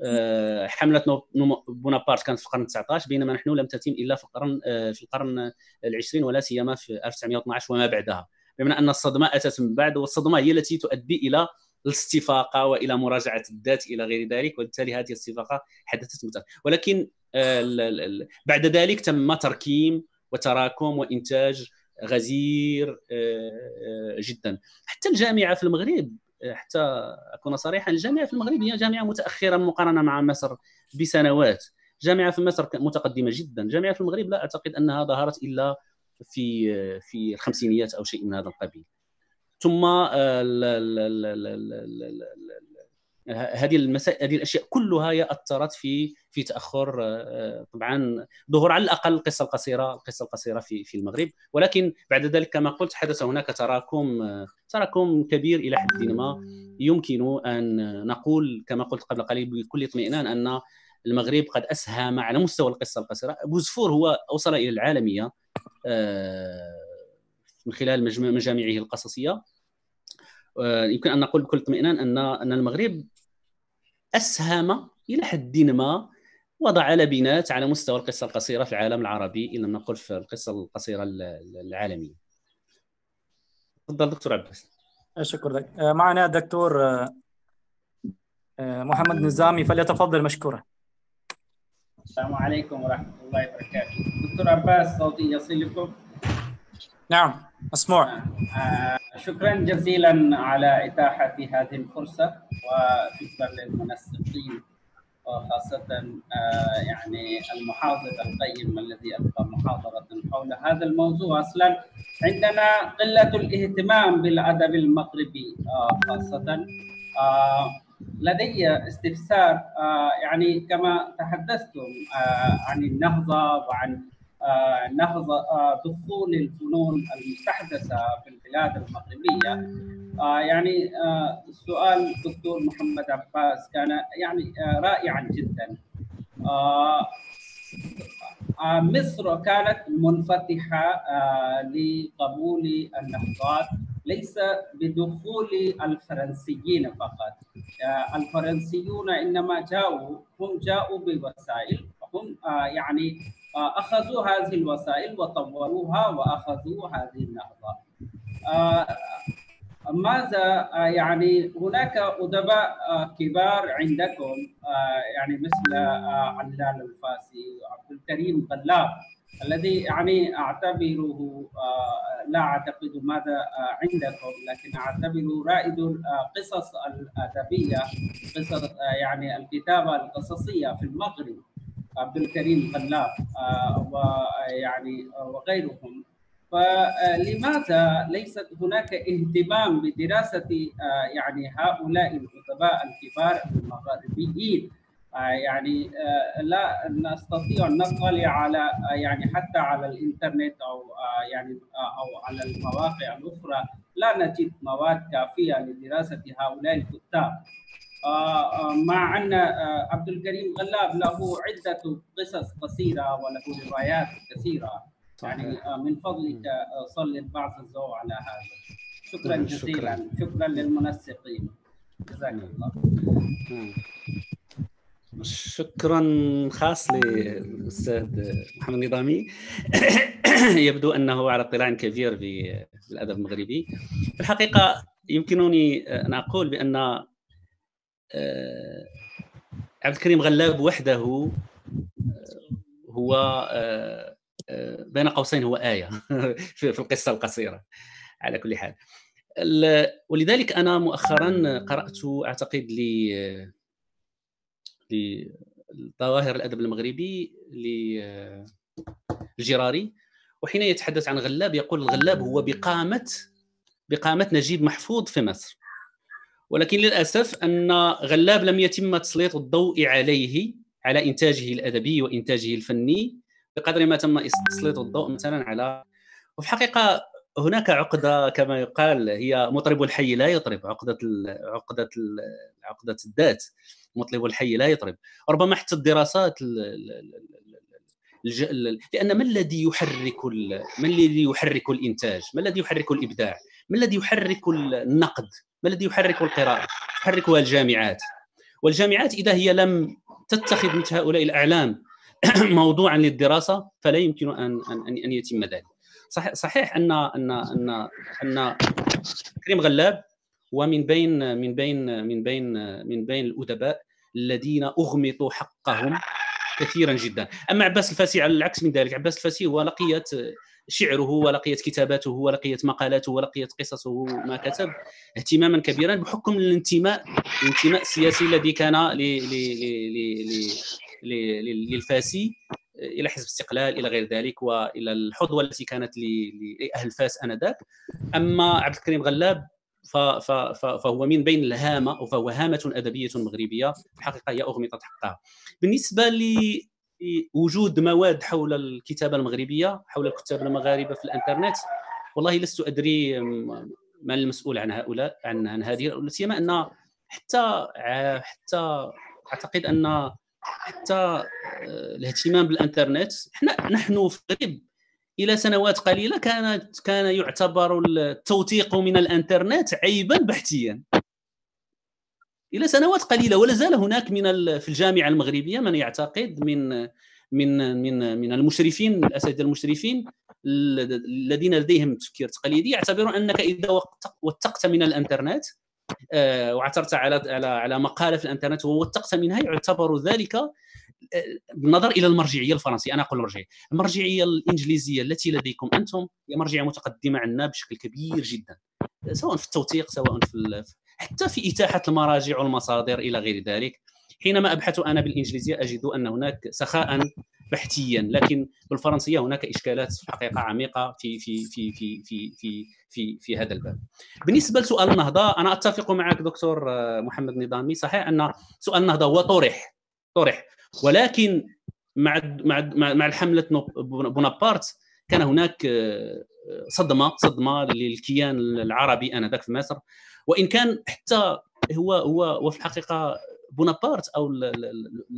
آه، حمله بونابارت كانت في القرن 19 بينما نحن لم تتم الا في القرن في القرن العشرين ولا سيما في 1912 وما بعدها بمعنى ان الصدمه اتت من بعد والصدمه هي التي تؤدي الى الاستفاقه والى مراجعه الذات الى غير ذلك وبالتالي هذه الاستفاقه حدثت متأخر. ولكن آه، بعد ذلك تم تركيم وتراكم وانتاج غزير آه، آه، جدا حتى الجامعه في المغرب حتى اكون صريحا الجامعه في المغرب هي جامعه متاخره مقارنه مع مصر بسنوات جامعه في مصر متقدمه جدا جامعه في المغرب لا اعتقد انها ظهرت الا في في الخمسينيات او شيء من هذا القبيل ثم هذه المسائل هذه الاشياء كلها هي اثرت في في تاخر آه، آه، طبعا ظهور على الاقل القصه القصيره القصه القصيره في في المغرب ولكن بعد ذلك كما قلت حدث هناك تراكم آه، تراكم كبير الى حد ما يمكن ان نقول كما قلت قبل قليل بكل اطمئنان ان المغرب قد اسهم على مستوى القصه القصيره بوزفور هو اوصل الى العالميه من خلال مجامعه القصصيه آه، يمكن ان نقول بكل اطمئنان ان ان المغرب اسهم الى حد ما وضع لبنات على مستوى القصه القصيره في العالم العربي ان لم نقل في القصه القصيره العالميه. تفضل دكتور عباس. آه، شكرا آه، معنا دكتور محمد نزامي فليتفضل مشكورا. السلام عليكم ورحمه الله وبركاته. دكتور عباس صوتي يصل لكم؟ نعم مسموع آه، شكرا جزيلا على إتاحة هذه الفرصة وشكرا للمنسقين وخاصة آه، يعني المحاضر القيم الذي ألقى محاضرة حول هذا الموضوع أصلا عندنا قلة الاهتمام بالأدب المغربي آه، خاصة لدي استفسار يعني كما تحدثتم عن النهضة وعن نهضة آه، آه، دخول الفنون المستحدثة في البلاد المغربية آه، يعني سؤال الدكتور محمد عباس كان يعني رائعا جدا مصر كانت منفتحة لقبول النهضات ليس بدخول الفرنسيين فقط الفرنسيون إنما جاءوا هم جاءوا بوسائل هم يعني اخذوا هذه الوسائل وطوروها واخذوا هذه النهضه آه، ماذا آه، يعني هناك ادباء آه، كبار عندكم يعني مثل علال الفاسي وعبد الكريم غلاب الذي يعني اعتبره لا اعتقد ماذا عندكم لكن اعتبره رائد القصص الادبيه قصص يعني الكتابه القصصيه في المغرب عبد الكريم غلاف آه، ويعني آه، وغيرهم فلماذا آه، ليست هناك اهتمام بدراسة يعني هؤلاء الادباء الكبار المغاربيين يعني لا نستطيع أن نطلع على يعني حتى على الإنترنت أو يعني أو على المواقع الأخرى لا نجد مواد كافية لدراسة هؤلاء الكتاب مع أن آه، عبد الكريم غلاب له عدة قصص قصيرة وله روايات كثيرة يعني آه، من فضلك سلط آه، بعض الضوء على هذا شكرا نعم، جزيلا شكرا, للمنسقين جزاك نعم. الله نعم. شكرا خاص للاستاذ محمد نظامي يبدو انه على اطلاع كبير بالادب المغربي في الحقيقه يمكنني ان اقول بان آه عبد الكريم غلاب وحده آه، هو آه،, آه بين قوسين هو آية في القصة القصيرة على كل حال ولذلك أنا مؤخرا قرأت أعتقد ل لظواهر الأدب المغربي للجراري آه، وحين يتحدث عن غلاب يقول الغلاب هو بقامة بقامة نجيب محفوظ في مصر ولكن للاسف ان غلاب لم يتم تسليط الضوء عليه على انتاجه الادبي وانتاجه الفني بقدر ما تم تسليط الضوء مثلا على وفي الحقيقه هناك عقده كما يقال هي مطرب الحي لا يطرب عقده عقده عقده الذات مطلب الحي لا يطرب ربما حتى الدراسات لان ما الذي يحرك ما الذي يحرك الانتاج ما الذي يحرك الابداع ما الذي يحرك النقد ما الذي يحرك القراءه تحركها الجامعات والجامعات اذا هي لم تتخذ مثل هؤلاء الاعلام موضوعا للدراسه فلا يمكن ان ان ان يتم ذلك صحيح ان ان ان ان كريم غلاب ومن بين من بين من بين من بين الادباء الذين اغمطوا حقهم كثيرا جدا اما عباس الفاسي على العكس من ذلك عباس الفاسي هو لقيت شعره ولقيت كتاباته ولقيت مقالاته ولقيت قصصه ما كتب اهتماما كبيرا بحكم الانتماء الانتماء السياسي الذي كان للفاسي الى حزب الاستقلال الى غير ذلك والى الحظوه التي كانت لاهل فاس انذاك اما عبد الكريم غلاب فهو من بين الهامه فهو هامه ادبيه مغربيه الحقيقه هي اغمطت حقها بالنسبه في وجود مواد حول الكتابه المغربيه حول الكتاب المغاربه في الانترنت والله لست ادري من المسؤول عن هؤلاء عن عن هذه لا سيما ان حتى حتى اعتقد ان حتى آه، الاهتمام بالانترنت احنا نحن في المغرب الى سنوات قليله كانت كان يعتبر التوثيق من الانترنت عيبا بحثيا الى سنوات قليله ولا زال هناك من في الجامعه المغربيه من يعتقد من من من من المشرفين الاساتذه المشرفين الذين لديهم تفكير تقليدي يعتبرون انك اذا وثقت من الانترنت آه، وعثرت على على على مقاله في الانترنت ووثقت منها يعتبر ذلك بالنظر آه، الى المرجعيه الفرنسيه انا اقول المرجعيه المرجعيه الانجليزيه التي لديكم انتم هي مرجعيه متقدمه عنا بشكل كبير جدا سواء في التوثيق سواء في حتى في إتاحة المراجع والمصادر إلى غير ذلك حينما أبحث أنا بالإنجليزية أجد أن هناك سخاء بحثيا لكن بالفرنسيه هناك اشكالات في الحقيقه عميقه في في في في في في في, في هذا الباب. بالنسبه لسؤال النهضه انا اتفق معك دكتور آه، محمد نظامي صحيح ان سؤال النهضه هو طرح طرح ولكن مع مع مع الحمله بونابارت كان هناك آه، صدمه صدمه للكيان العربي انذاك في مصر وان كان حتى هو هو وفي الحقيقه بونابارت او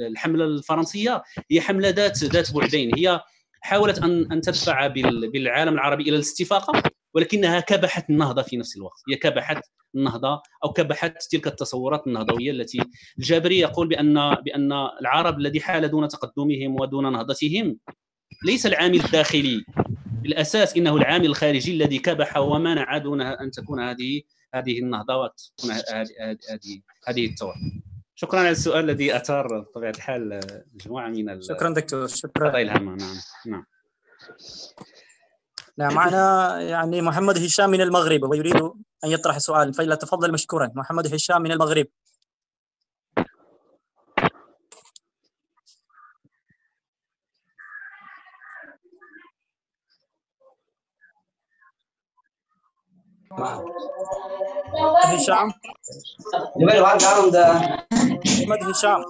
الحمله الفرنسيه هي حمله ذات ذات بعدين هي حاولت ان ان تدفع بالعالم العربي الى الاستفاقه ولكنها كبحت النهضه في نفس الوقت هي كبحت النهضه او كبحت تلك التصورات النهضويه التي الجابري يقول بان بان العرب الذي حال دون تقدمهم ودون نهضتهم ليس العامل الداخلي بالاساس انه العامل الخارجي الذي كبح ومنع دونها ان تكون هذه هذه النهضه هذه هذه الثوره شكرا على السؤال الذي اثار بطبيعه الحال مجموعه من شكرا دكتور شكرا نعم نعم نعم معنا يعني محمد هشام من المغرب ويريد ان يطرح سؤال فليتفضل مشكورا محمد هشام من المغرب هشام جميل وان قالوا ده احمد هشام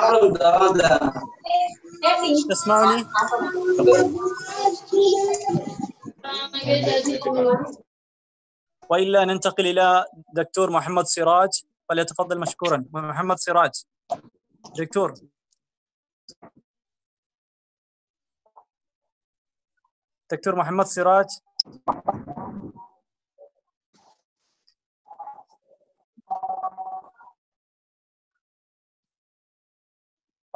قالوا ده ده تسمعني والا ننتقل الى دكتور محمد سراج فليتفضل مشكورا محمد سراج دكتور دكتور محمد سراج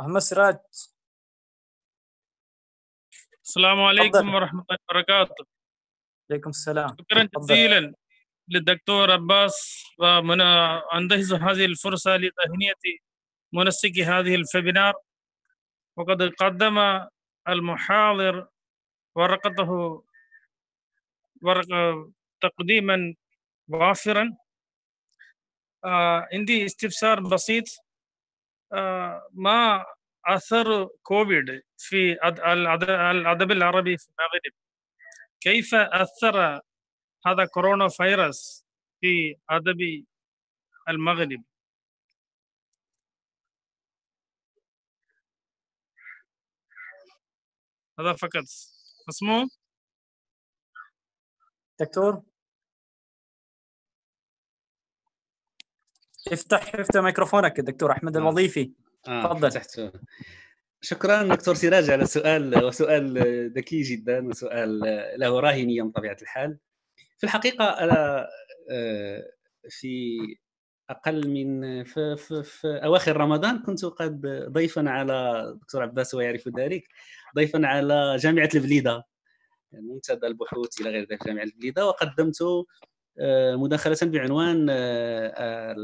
محمد سراج السلام عليكم أفضل. ورحمة الله وبركاته عليكم السلام شكرا جزيلا للدكتور عباس ومنى أنتهز هذه الفرصة لتهنئة منسق هذه الفبينار وقد قدم المحاضر ورقته ورق تقديما وافرا آه عندي استفسار بسيط ما اثر كوفيد في الادب العربي في المغرب كيف اثر هذا كورونا فيروس في ادب المغرب هذا فقط اسمه دكتور افتح افتح ميكروفونك الدكتور احمد آه. الوظيفي آه، تفضل آه. آه. شكرا دكتور سراج على السؤال وسؤال ذكي جدا وسؤال له راهنيه بطبيعه الحال في الحقيقه انا آه، في اقل من في, في, في اواخر رمضان كنت قد ضيفا على دكتور عباس ويعرف ذلك ضيفا على جامعه البليده منتدى البحوث الى غير ذلك جامعه البليده وقدمت آه، مداخله بعنوان آه،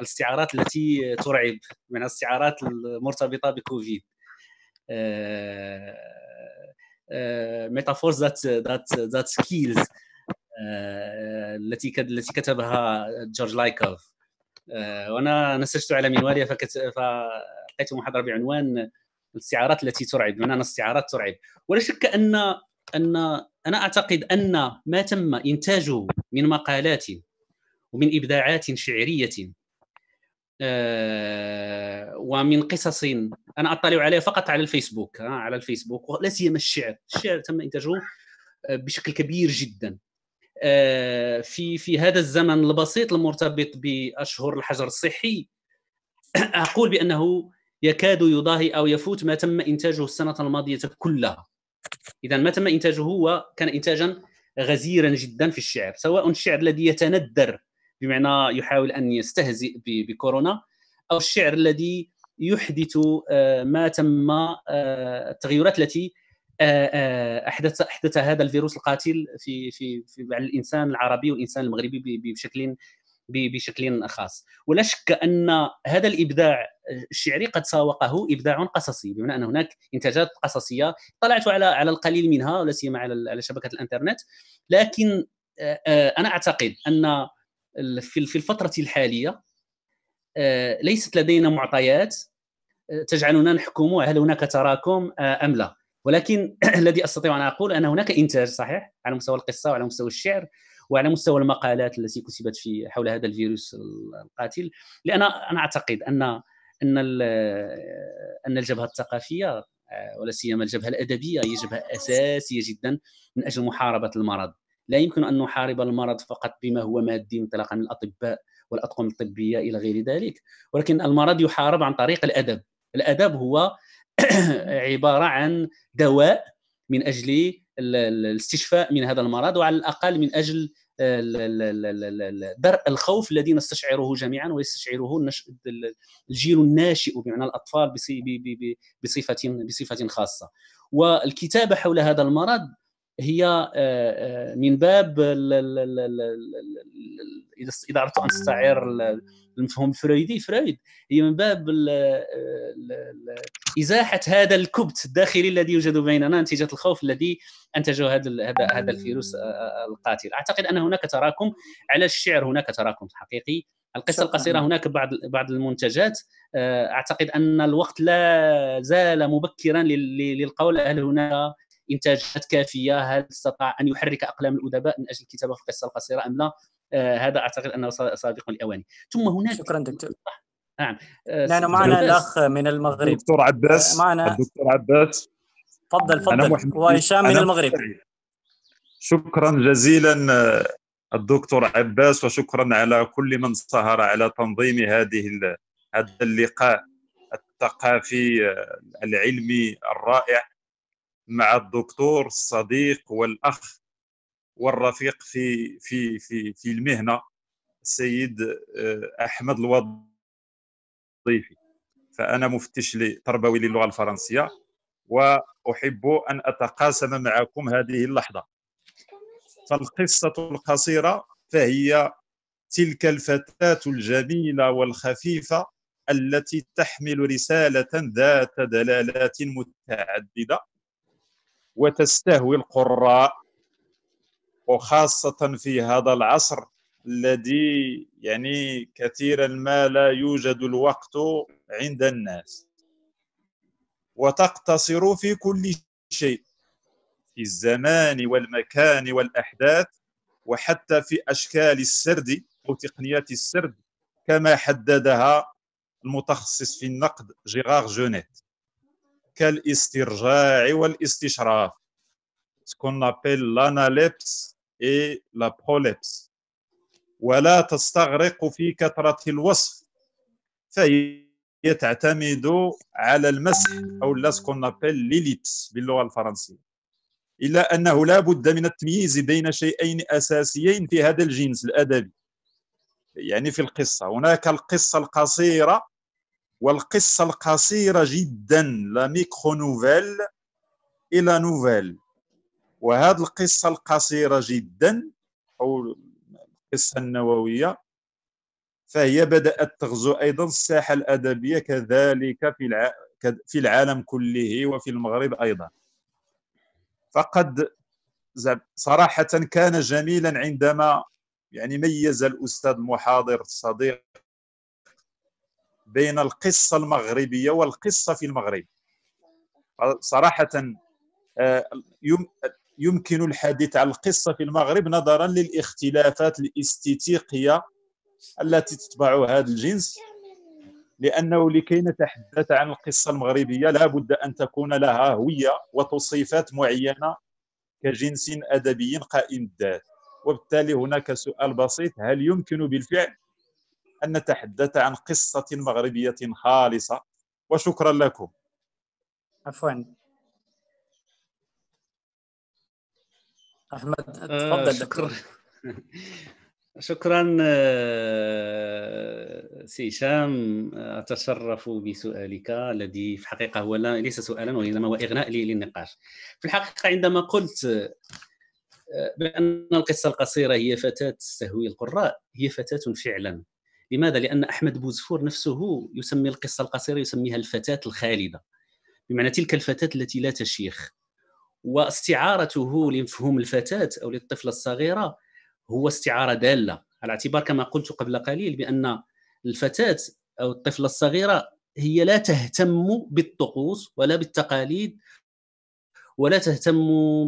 الاستعارات التي ترعب من الاستعارات المرتبطه بكوفيد ميتافورز ذات ذات ذات سكيلز التي التي كتبها جورج لايكوف آه، وانا نسجت على منوالي فلقيت محاضره بعنوان الاستعارات التي ترعب بمعنى الاستعارات ترعب ولا شك ان ان انا اعتقد ان ما تم انتاجه من مقالات ومن ابداعات شعريه آه، ومن قصص انا اطلع عليها فقط على الفيسبوك آه، على الفيسبوك ولا سيما الشعر الشعر تم انتاجه آه، بشكل كبير جدا في في هذا الزمن البسيط المرتبط باشهر الحجر الصحي اقول بانه يكاد يضاهي او يفوت ما تم انتاجه السنه الماضيه كلها اذا ما تم انتاجه هو كان انتاجا غزيرا جدا في الشعر سواء الشعر الذي يتندر بمعنى يحاول ان يستهزئ بكورونا او الشعر الذي يحدث آه، ما تم آه، التغيرات التي آه، احدث احدث هذا الفيروس القاتل في في, في على الانسان العربي والانسان المغربي بشكل بشكل خاص ولا شك ان هذا الابداع الشعري قد ساوقه ابداع قصصي بمعنى ان هناك انتاجات قصصيه طلعت على على القليل منها ولا سيما على على شبكه الانترنت لكن آه، آه، انا اعتقد ان في الفتره الحاليه آه، ليست لدينا معطيات تجعلنا نحكم هل هناك تراكم ام لا ولكن الذي استطيع ان اقول ان هناك انتاج صحيح على مستوى القصه وعلى مستوى الشعر وعلى مستوى المقالات التي كتبت في حول هذا الفيروس القاتل لان انا اعتقد ان ان ان الجبهه الثقافيه آه، ولا سيما الجبهه الادبيه هي جبهه اساسيه جدا من اجل محاربه المرض لا يمكن ان نحارب المرض فقط بما هو مادي انطلاقا من الاطباء والاطقم الطبيه الى غير ذلك ولكن المرض يحارب عن طريق الادب الادب هو عباره عن دواء من اجل الاستشفاء من هذا المرض وعلى الاقل من اجل آه، درء الخوف الذي نستشعره جميعا ويستشعره الجيل الناشئ بمعنى الاطفال بصفه بصفه خاصه والكتابه حول هذا المرض هي من باب اذا اردت آه، ان استعير المفهوم الفرويدي فرويد هي من باب ازاحه هذا الكبت الداخلي الذي يوجد بيننا نتيجه الخوف الذي انتجه هذا هذا هذا الفيروس آه، آه، القاتل اعتقد ان هناك تراكم على الشعر هناك تراكم حقيقي القصه القصيره هناك بعض بعض المنتجات اعتقد ان الوقت لا زال مبكرا للقول هل هناك انتاجات كافيه هل استطاع ان يحرك اقلام الادباء من اجل الكتابه في القصه القصيره ام لا آه هذا اعتقد انه صادق الاوان ثم هناك شكرا دكتور نعم آه نحن معنا الاخ من المغرب دكتور عباس آه، معنا الدكتور عباس تفضل تفضل وهشام من المغرب شكرا جزيلا آه، الدكتور عباس وشكرا على كل من سهر على تنظيم هذه هذا اللقاء الثقافي آه، العلمي الرائع مع الدكتور الصديق والاخ والرفيق في في في في المهنه السيد آه، احمد الوظيفي فانا مفتش تربوي للغه الفرنسيه واحب ان اتقاسم معكم هذه اللحظه فالقصه القصيره فهي تلك الفتاه الجميله والخفيفه التي تحمل رساله ذات دلالات متعدده وتستهوي القراء وخاصة في هذا العصر الذي يعني كثيرا ما لا يوجد الوقت عند الناس وتقتصر في كل شيء في الزمان والمكان والأحداث وحتى في أشكال السرد أو تقنيات السرد كما حددها المتخصص في النقد جيرار جونيت كالاسترجاع والاستشراف سكون نابيل لاناليبس اي لا بروليبس ولا تستغرق في كثرة الوصف فهي تعتمد على المسح أو لا سكون نابيل ليليبس باللغة الفرنسية إلا أنه لا بد من التمييز بين شيئين أساسيين في هذا الجنس الأدبي يعني في القصة هناك القصة القصيرة والقصة القصيرة جدا لا ميكرو نوفيل إلى نوفيل وهذه القصة القصيرة جدا أو القصة النووية فهي بدأت تغزو أيضا الساحة الأدبية كذلك في الع... في العالم كله وفي المغرب أيضا فقد صراحة كان جميلا عندما يعني ميز الأستاذ المحاضر الصديق بين القصة المغربية والقصة في المغرب صراحة آه، يمكن الحديث عن القصة في المغرب نظرا للاختلافات الاستيتيقية التي تتبع هذا الجنس لأنه لكي نتحدث عن القصة المغربية لا بد أن تكون لها هوية وتوصيفات معينة كجنس أدبي قائم الذات وبالتالي هناك سؤال بسيط هل يمكن بالفعل أن نتحدث عن قصة مغربية خالصة وشكرا لكم عفوا أحمد آه، تفضل آه شكرا شكرا سي هشام اتشرف بسؤالك الذي في الحقيقه هو ليس سؤالا وانما هو اغناء للنقاش في الحقيقه عندما قلت آه، بان القصه القصيره هي فتاه تستهوي القراء هي فتاه فعلا لماذا؟ لأن أحمد بوزفور نفسه يسمي القصة القصيرة يسميها الفتاة الخالدة بمعنى تلك الفتاة التي لا تشيخ واستعارته لمفهوم الفتاة أو للطفلة الصغيرة هو استعارة دالة على اعتبار كما قلت قبل قليل بأن الفتاة أو الطفلة الصغيرة هي لا تهتم بالطقوس ولا بالتقاليد ولا تهتم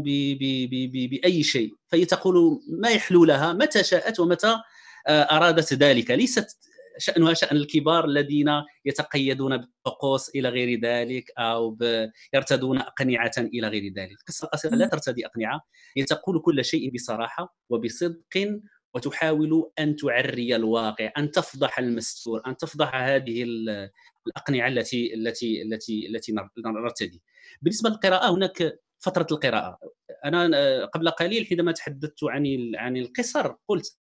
بأي شيء فهي تقول ما يحلو لها متى شاءت ومتى آه، ارادت ذلك ليست شانها شان الكبار الذين يتقيدون بالطقوس الى غير ذلك او يرتدون اقنعه الى غير ذلك القصه القصيره لا ترتدي اقنعه هي تقول كل شيء بصراحه وبصدق وتحاول ان تعري الواقع ان تفضح المستور ان تفضح هذه الاقنعه التي التي التي التي نرتدي بالنسبه للقراءه هناك فتره القراءه انا آه، قبل قليل حينما تحدثت عن عن القصر قلت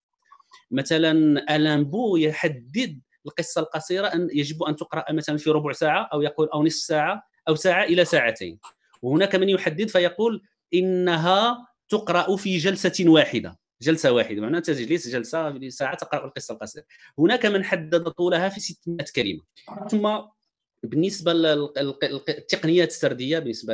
مثلا الان بو يحدد القصه القصيره ان يجب ان تقرا مثلا في ربع ساعه او يقول او نصف ساعه او ساعه الى ساعتين وهناك من يحدد فيقول انها تقرا في جلسه واحده جلسه واحده معناها تجلس جلسه ساعه تقرا القصه القصيره هناك من حدد طولها في 600 كلمه ثم بالنسبه للتقنيات السرديه بالنسبه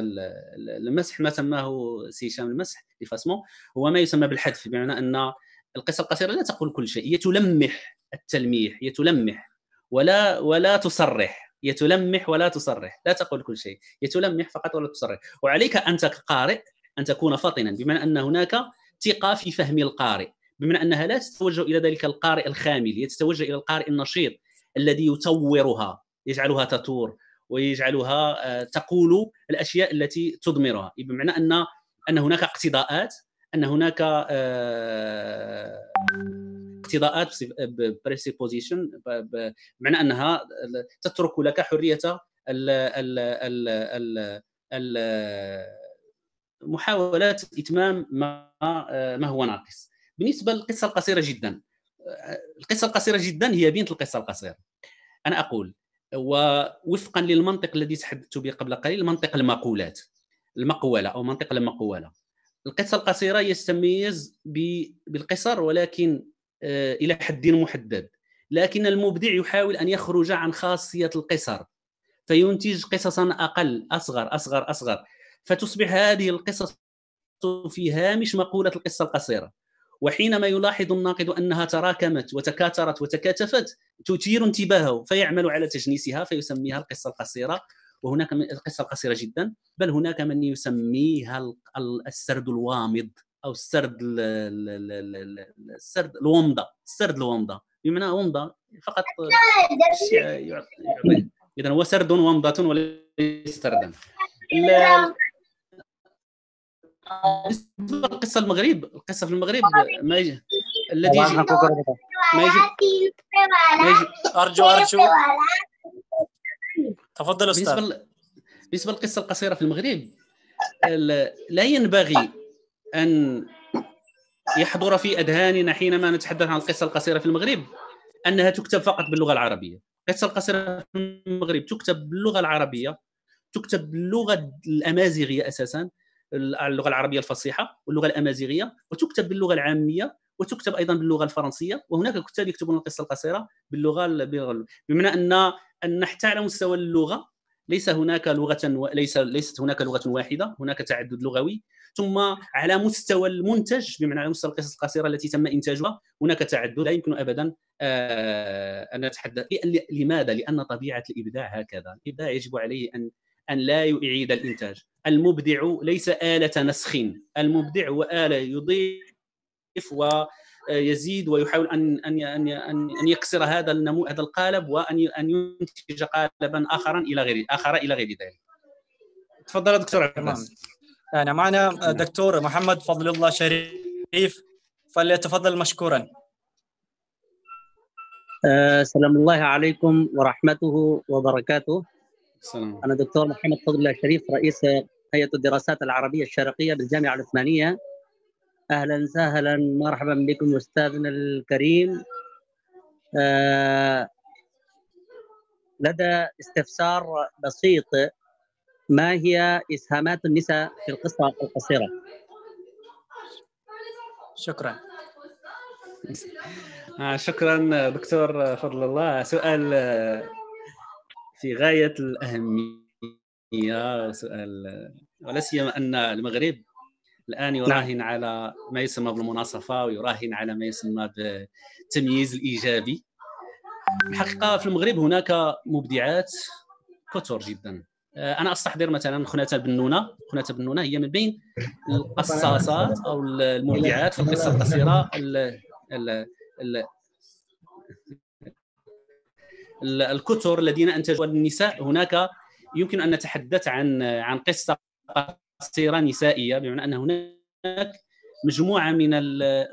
للمسح ما سماه سيشام المسح لفاسمون هو ما يسمى بالحذف بمعنى ان القصه القصيره لا تقول كل شيء هي تلمح التلميح هي تلمح ولا ولا تصرح هي تلمح ولا تصرح لا تقول كل شيء هي تلمح فقط ولا تصرح وعليك انت كقارئ ان تكون فطنا بمعنى ان هناك ثقه في فهم القارئ بمعنى انها لا تتوجه الى ذلك القارئ الخامل هي تتوجه الى القارئ النشيط الذي يطورها يجعلها تثور ويجعلها آه، تقول الاشياء التي تضمرها بمعنى ان ان هناك اقتضاءات ان هناك آه، اقتضاءات بريسيبوزيشن آه، بمعنى انها تترك لك حريه محاولات إتمام ما آه، ما هو ناقص بالنسبة للقصة القصيرة جدا القصة القصيرة جدا هي بنت القصة القصيرة أنا أقول ووفقا للمنطق الذي تحدثت به قبل قليل منطق المقولات المقولة أو منطق المقولة القصه القصيره يتميز بالقصر ولكن آه، الى حد محدد لكن المبدع يحاول ان يخرج عن خاصيه القصر فينتج قصصا اقل اصغر اصغر اصغر فتصبح هذه القصص في هامش مقوله القصه القصيره وحينما يلاحظ الناقد انها تراكمت وتكاثرت وتكاتفت تثير انتباهه فيعمل على تجنيسها فيسميها القصه القصيره وهناك من القصة القصيرة جدا بل هناك من يسميها السرد الوامض أو السرد السرد الومضة السرد الومضة بمعنى ومضة فقط إذا هو سرد ومضة وليس سردا القصة المغرب القصه في المغرب ما يجي الذي يجي ما يجي ارجو ارجو تفضل استاذ بالنسبه بالنسبه للقصه القصيره في المغرب لا ينبغي ان يحضر في اذهاننا حينما نتحدث عن القصه القصيره في المغرب انها تكتب فقط باللغه العربيه القصه القصيره في المغرب تكتب باللغه العربيه تكتب باللغه الامازيغيه اساسا اللغه العربيه الفصيحه واللغه الامازيغيه وتكتب باللغه العاميه وتكتب ايضا باللغه الفرنسيه وهناك كتاب يكتبون القصه القصيره باللغه بمعنى ان ان حتى على مستوى اللغه ليس هناك لغه ليس ليست هناك لغه واحده هناك تعدد لغوي ثم على مستوى المنتج بمعنى على مستوى القصص القصيره التي تم انتاجها هناك تعدد لا يمكن ابدا آه، ان نتحدث لماذا لان طبيعه الابداع هكذا الابداع يجب عليه ان ان لا يعيد الانتاج المبدع ليس اله نسخ المبدع هو اله يضيف و ويزيد آه، ويحاول ان ان ان ان, أن يكسر هذا النمو هذا القالب وان ان ينتج قالبا اخرا الى غير اخر الى غير ذلك. تفضل دكتور عباس. أنا معنا دكتور محمد فضل الله شريف فليتفضل مشكورا. أه سلام الله عليكم ورحمته وبركاته. سلام. أنا دكتور محمد فضل الله شريف رئيس هيئة الدراسات العربية الشرقية بالجامعة العثمانية اهلا سهلا مرحبا بكم استاذنا الكريم آه لدى استفسار بسيط ما هي اسهامات النساء في القصه القصيره شكرا آه، شكرا دكتور فضل الله سؤال آه، في غايه الاهميه سؤال آه، ولا سيما ان المغرب الان نعم. يراهن نعم. على ما يسمى بالمناصفه ويراهن على ما يسمى بالتمييز الايجابي الحقيقه في المغرب هناك مبدعات كثر جدا آه، انا استحضر مثلا خناته بنونه خناته بنونه هي من بين القصاصات او المبدعات في القصه القصيره الكثر الذين انتجوا النساء هناك يمكن ان نتحدث عن عن قصه سيره نسائيه بمعنى ان هناك مجموعه من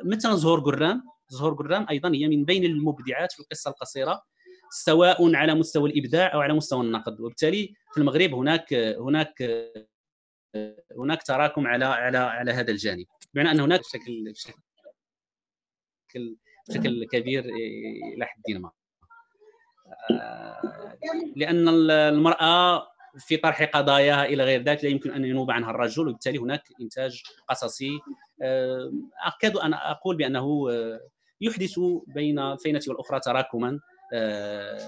مثلا زهور قرام زهور قرام ايضا هي من بين المبدعات في القصه القصيره سواء على مستوى الابداع او على مستوى النقد وبالتالي في المغرب هناك هناك هناك تراكم على على على هذا الجانب بمعنى ان هناك بشكل بشكل بشكل كبير الى حد ما آه، لان المراه في طرح قضاياها الى غير ذلك لا يمكن ان ينوب عنها الرجل وبالتالي هناك انتاج قصصي آه، اكاد ان اقول بانه آه، يحدث بين الفينه والاخرى تراكما آه،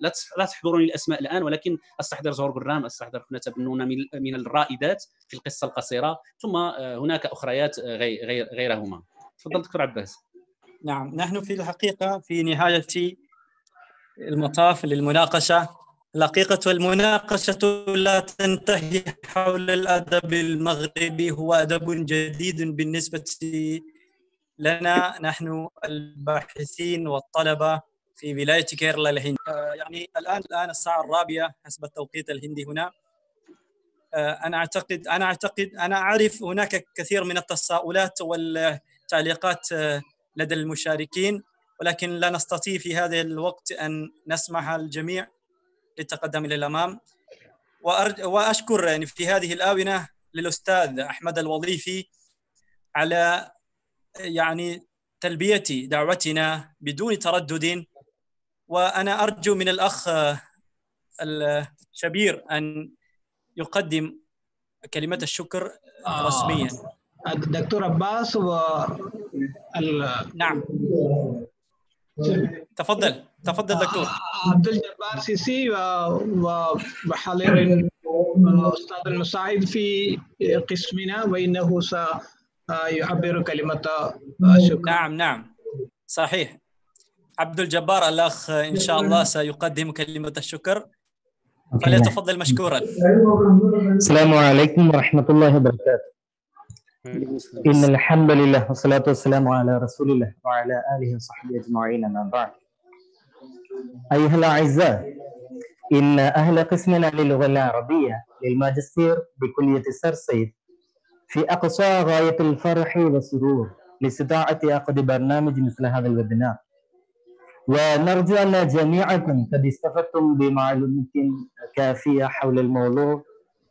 لا لا تحضرني الاسماء الان ولكن استحضر زهور برام استحضر حنة بنون من من الرائدات في القصه القصيره ثم هناك اخريات غير غيرهما تفضل دكتور عباس نعم نحن في الحقيقه في نهايه المطاف للمناقشه الحقيقة المناقشة لا تنتهي حول الأدب المغربي هو أدب جديد بالنسبة لنا نحن الباحثين والطلبة في ولاية كيرلا الهند آه، يعني الآن الآن الساعة الرابعة حسب التوقيت الهندي هنا آه، أنا أعتقد أنا أعتقد أنا أعرف هناك كثير من التساؤلات والتعليقات آه، لدى المشاركين ولكن لا نستطيع في هذا الوقت أن نسمح الجميع للتقدم الى الامام واشكر يعني في هذه الاونه للاستاذ احمد الوظيفي على يعني تلبيه دعوتنا بدون تردد وانا ارجو من الاخ الشبير ان يقدم كلمه الشكر آه. رسميا الدكتور عباس و ال... نعم تفضل تفضل دكتور عبد الجبار سيسي وحاضر الاستاذ المساعد في قسمنا وانه سيعبر كلمه شكرا نعم نعم صحيح عبد الجبار الاخ ان شاء الله سيقدم كلمه الشكر فليتفضل مشكورا السلام عليكم ورحمه الله وبركاته إن الحمد لله والصلاة والسلام على رسول الله وعلى آله وصحبه أجمعين أما بعد أيها الأعزاء إن أهل قسمنا للغة العربية للماجستير بكلية السرسيد في أقصى غاية الفرح والسرور لاستطاعة عقد برنامج مثل هذا الويبينار ونرجو أن جميعكم قد استفدتم بمعلومات كافية حول الموضوع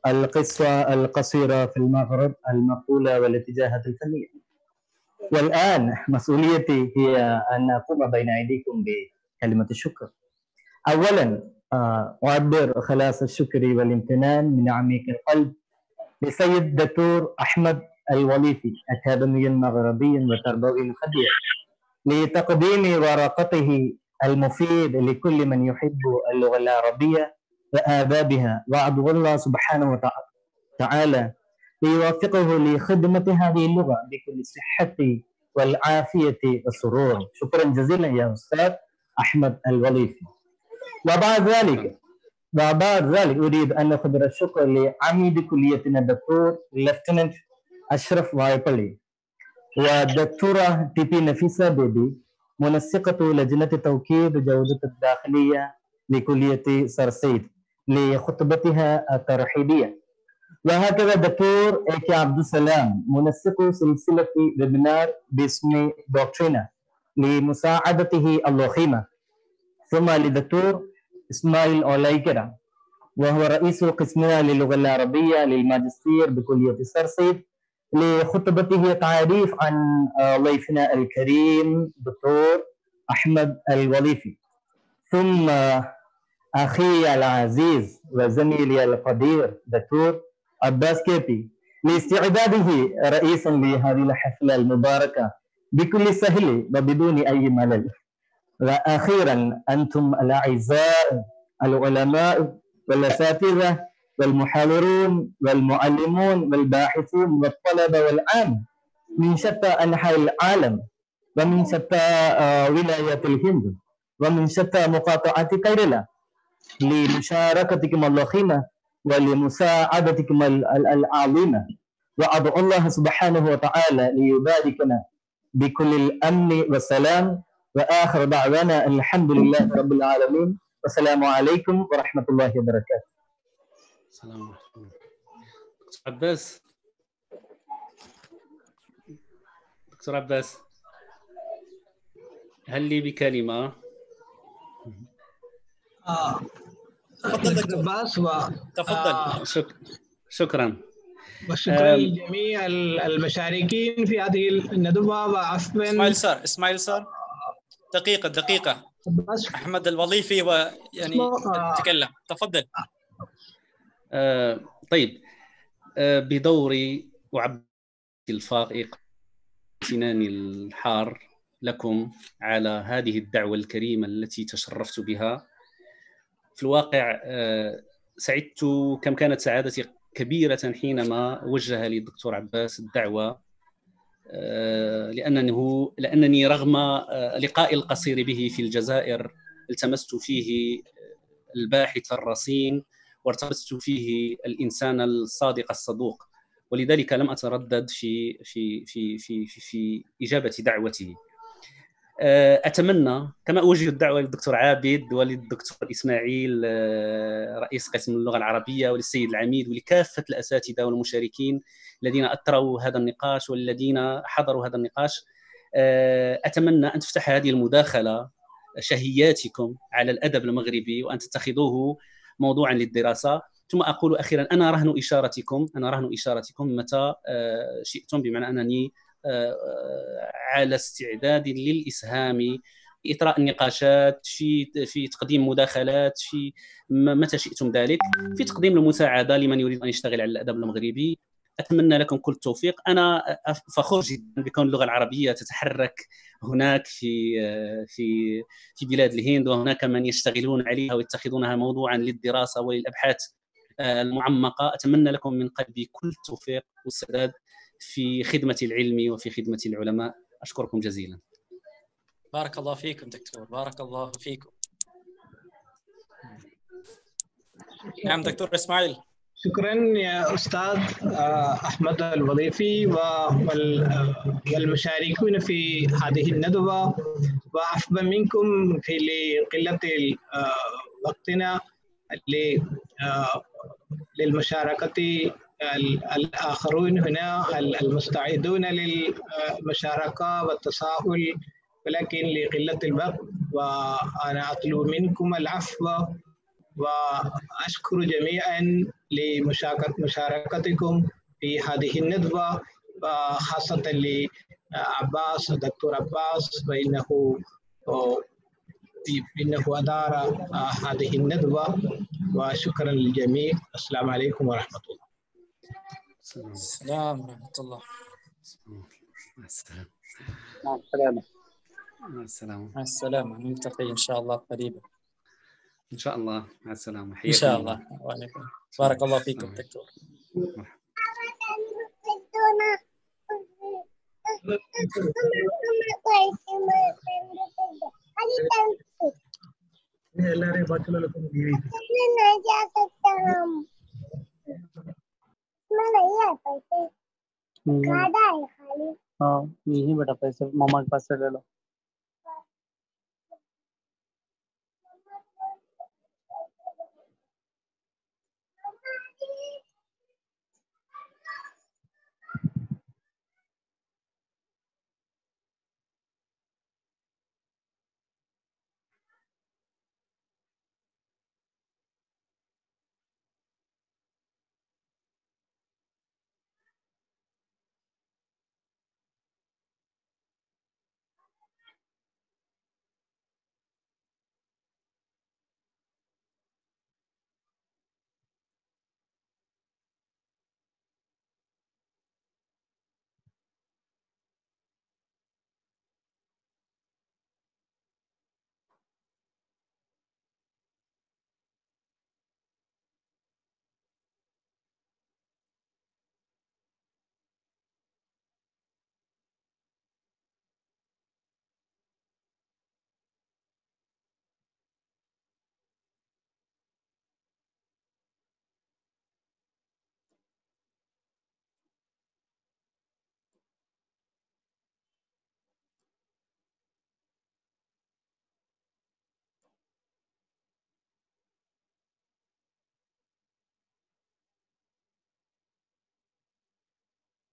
القصة القصيرة في المغرب المقولة والاتجاهات الفنية والآن مسؤوليتي هي أن أقوم بين أيديكم ب كلمة الشكر أولا آه، أعبر خلاص الشكر والامتنان من عميق القلب لسيد دكتور أحمد الوليفي أكاديمي مغربي وتربوي خبير لتقديم ورقته المفيد لكل من يحب اللغة العربية وآدابها وأدعو الله سبحانه وتعالى ليوفقه لخدمة هذه اللغة بكل صحة والعافية والسرور شكرا جزيلا يا أستاذ أحمد الوليفي وبعد ذلك وبعد ذلك أريد أن أخبر الشكر لعميد كليتنا الدكتور لفتنت أشرف وايبلي والدكتورة تي بي نفيسة بيبي منسقة لجنة توكيد جودة الداخلية لكلية سرسيد لخطبتها الترحيبية وهكذا دكتور ايكي عبد السلام منسق سلسلة ويبنار باسم دوكترينا لمساعدته الوخيمة ثم للدكتور إسماعيل أولايكرا وهو رئيس قسمنا للغة العربية للماجستير بكلية السرسيد لخطبته تعريف عن آه، ضيفنا الكريم دكتور أحمد الوظيفي ثم آه، أخي العزيز وزميلي القدير دكتور عباس كيبي لاستعداده رئيسا لهذه الحفلة المباركة بكل سهل وبدون أي ملل وأخيرا أنتم الأعزاء العلماء والأساتذة والمحاورون والمعلمون والباحثون والطلبة والعام من شتى أنحاء العالم ومن شتى آه، ولايات الهند ومن شتى مقاطعات كيرلا لمشاركتكم الضخيمة ولمساعدتكم العظيمة وأدعو الله سبحانه وتعالى ليباركنا بكل الأمن والسلام واخر دعوانا الحمد لله رب العالمين والسلام عليكم ورحمه الله وبركاته. السلام عليكم. عباس دكتور عباس هل لي بكلمه؟ آه. تفضل دكتور عباس و... تفضل آه. شك... شكرا وشكرا لجميع المشاركين في هذه الندوه وعفوا اسماعيل سار اسماعيل سار دقيقه دقيقه احمد الوظيفي ويعني تكلم تفضل آه. آه، طيب آه، بدوري أعبد الفائق امتناني الحار لكم على هذه الدعوه الكريمه التي تشرفت بها في الواقع سعدت كم كانت سعادتي كبيره حينما وجه لي الدكتور عباس الدعوه آه، لأنه لأنني رغم آه، لقائي القصير به في الجزائر التمست فيه آه، الباحث الرصين وارتبست فيه الإنسان الصادق الصدوق ولذلك لم أتردد في في في في في, في إجابة دعوته آه، اتمنى كما اوجه الدعوه للدكتور عابد وللدكتور اسماعيل آه، رئيس قسم اللغه العربيه وللسيد العميد ولكافه الاساتذه والمشاركين الذين اثروا هذا النقاش والذين حضروا هذا النقاش آه، اتمنى ان تفتح هذه المداخله شهياتكم على الادب المغربي وان تتخذوه موضوعا للدراسه ثم اقول اخيرا انا رهن اشارتكم انا رهن اشارتكم متى شئتم بمعنى انني آه، آه، على استعداد للاسهام اطراء النقاشات في في تقديم مداخلات في متى شئتم ذلك في تقديم المساعده لمن يريد ان يشتغل على الادب المغربي اتمنى لكم كل التوفيق انا فخور جدا بكون اللغه العربيه تتحرك هناك في آه، في في بلاد الهند وهناك من يشتغلون عليها ويتخذونها موضوعا للدراسه وللابحاث المعمقه اتمنى لكم من قلبي كل التوفيق والسداد في خدمة العلم وفي خدمة العلماء أشكركم جزيلا بارك الله فيكم دكتور بارك الله فيكم نعم دكتور إسماعيل شكرا يا أستاذ آه، أحمد الوظيفي آه، والمشاركون في هذه الندوة وأحب منكم في قلة آه، وقتنا للمشاركة الآخرون هنا المستعدون للمشاركة والتساؤل ولكن لقلة الوقت وأنا أطلب منكم العفو وأشكر جميعا لمشاركتكم في هذه الندوة وخاصة لعباس الدكتور عباس فإنه إنه أدار هذه الندوة وشكرا للجميع السلام عليكم ورحمة الله السلام ورحمة الله مع السلامة مع السلامة مع السلامة مع السلامة نلتقي إن شاء الله قريبا إن شاء الله مع السلامة إن شاء الله وعليكم بارك الله فيكم دكتور எல்லாரையும் பக்கத்துல கொண்டு नहीं पैसे हम्म। है खाली हाँ यही बेटा पैसे मामा के पास से ले लो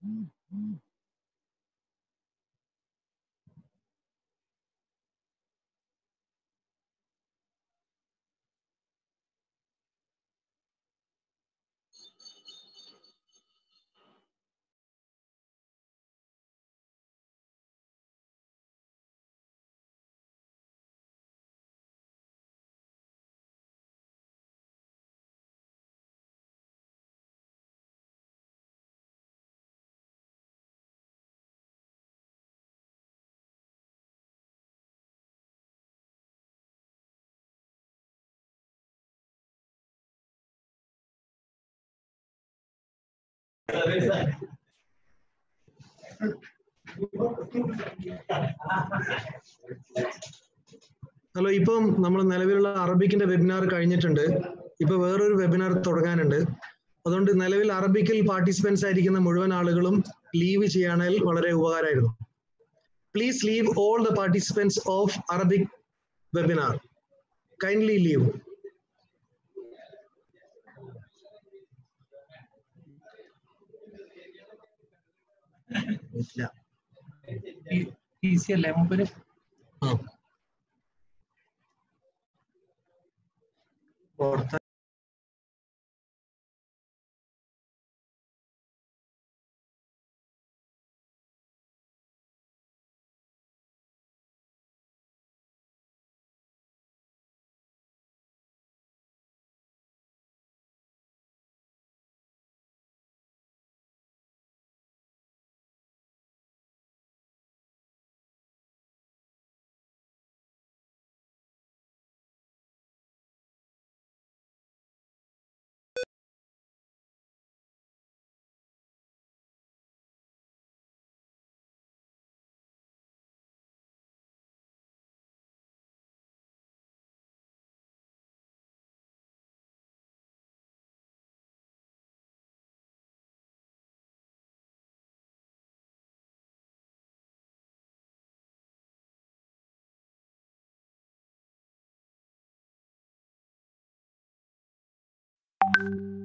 Mm-hmm. ഹലോ ഇപ്പം നമ്മൾ നിലവിലുള്ള അറബിക്കിന്റെ വെബിനാർ കഴിഞ്ഞിട്ടുണ്ട് ഇപ്പൊ വേറൊരു വെബിനാർ തുടങ്ങാനുണ്ട് അതുകൊണ്ട് നിലവിൽ അറബിക്കിൽ പാർട്ടിസിപ്പൻസ് ആയിരിക്കുന്ന മുഴുവൻ ആളുകളും ലീവ് ചെയ്യാണേൽ വളരെ ഉപകാരമായിരുന്നു please leave all the participants of Arabic webinar kindly leave ഇല്ല ഈസി അല്ലേ മൂപ്പര് പുറത്ത് you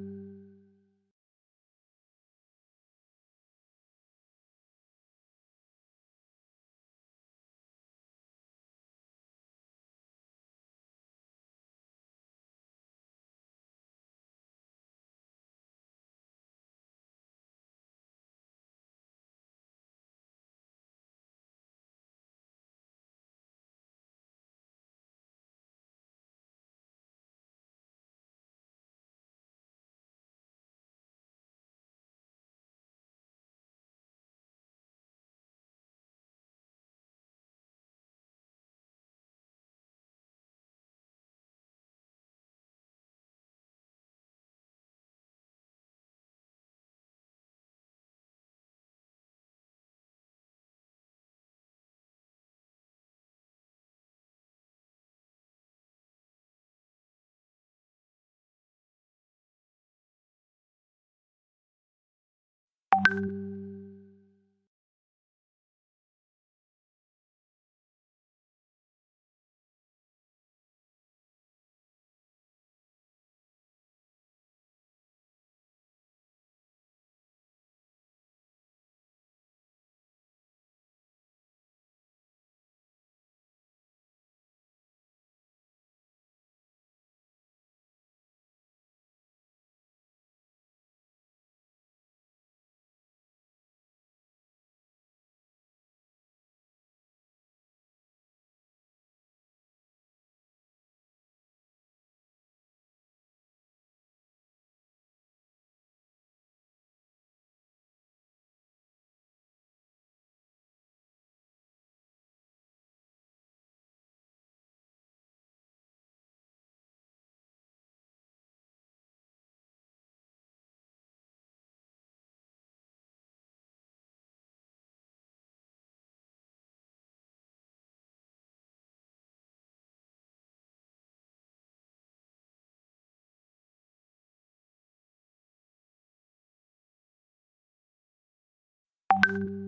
thank you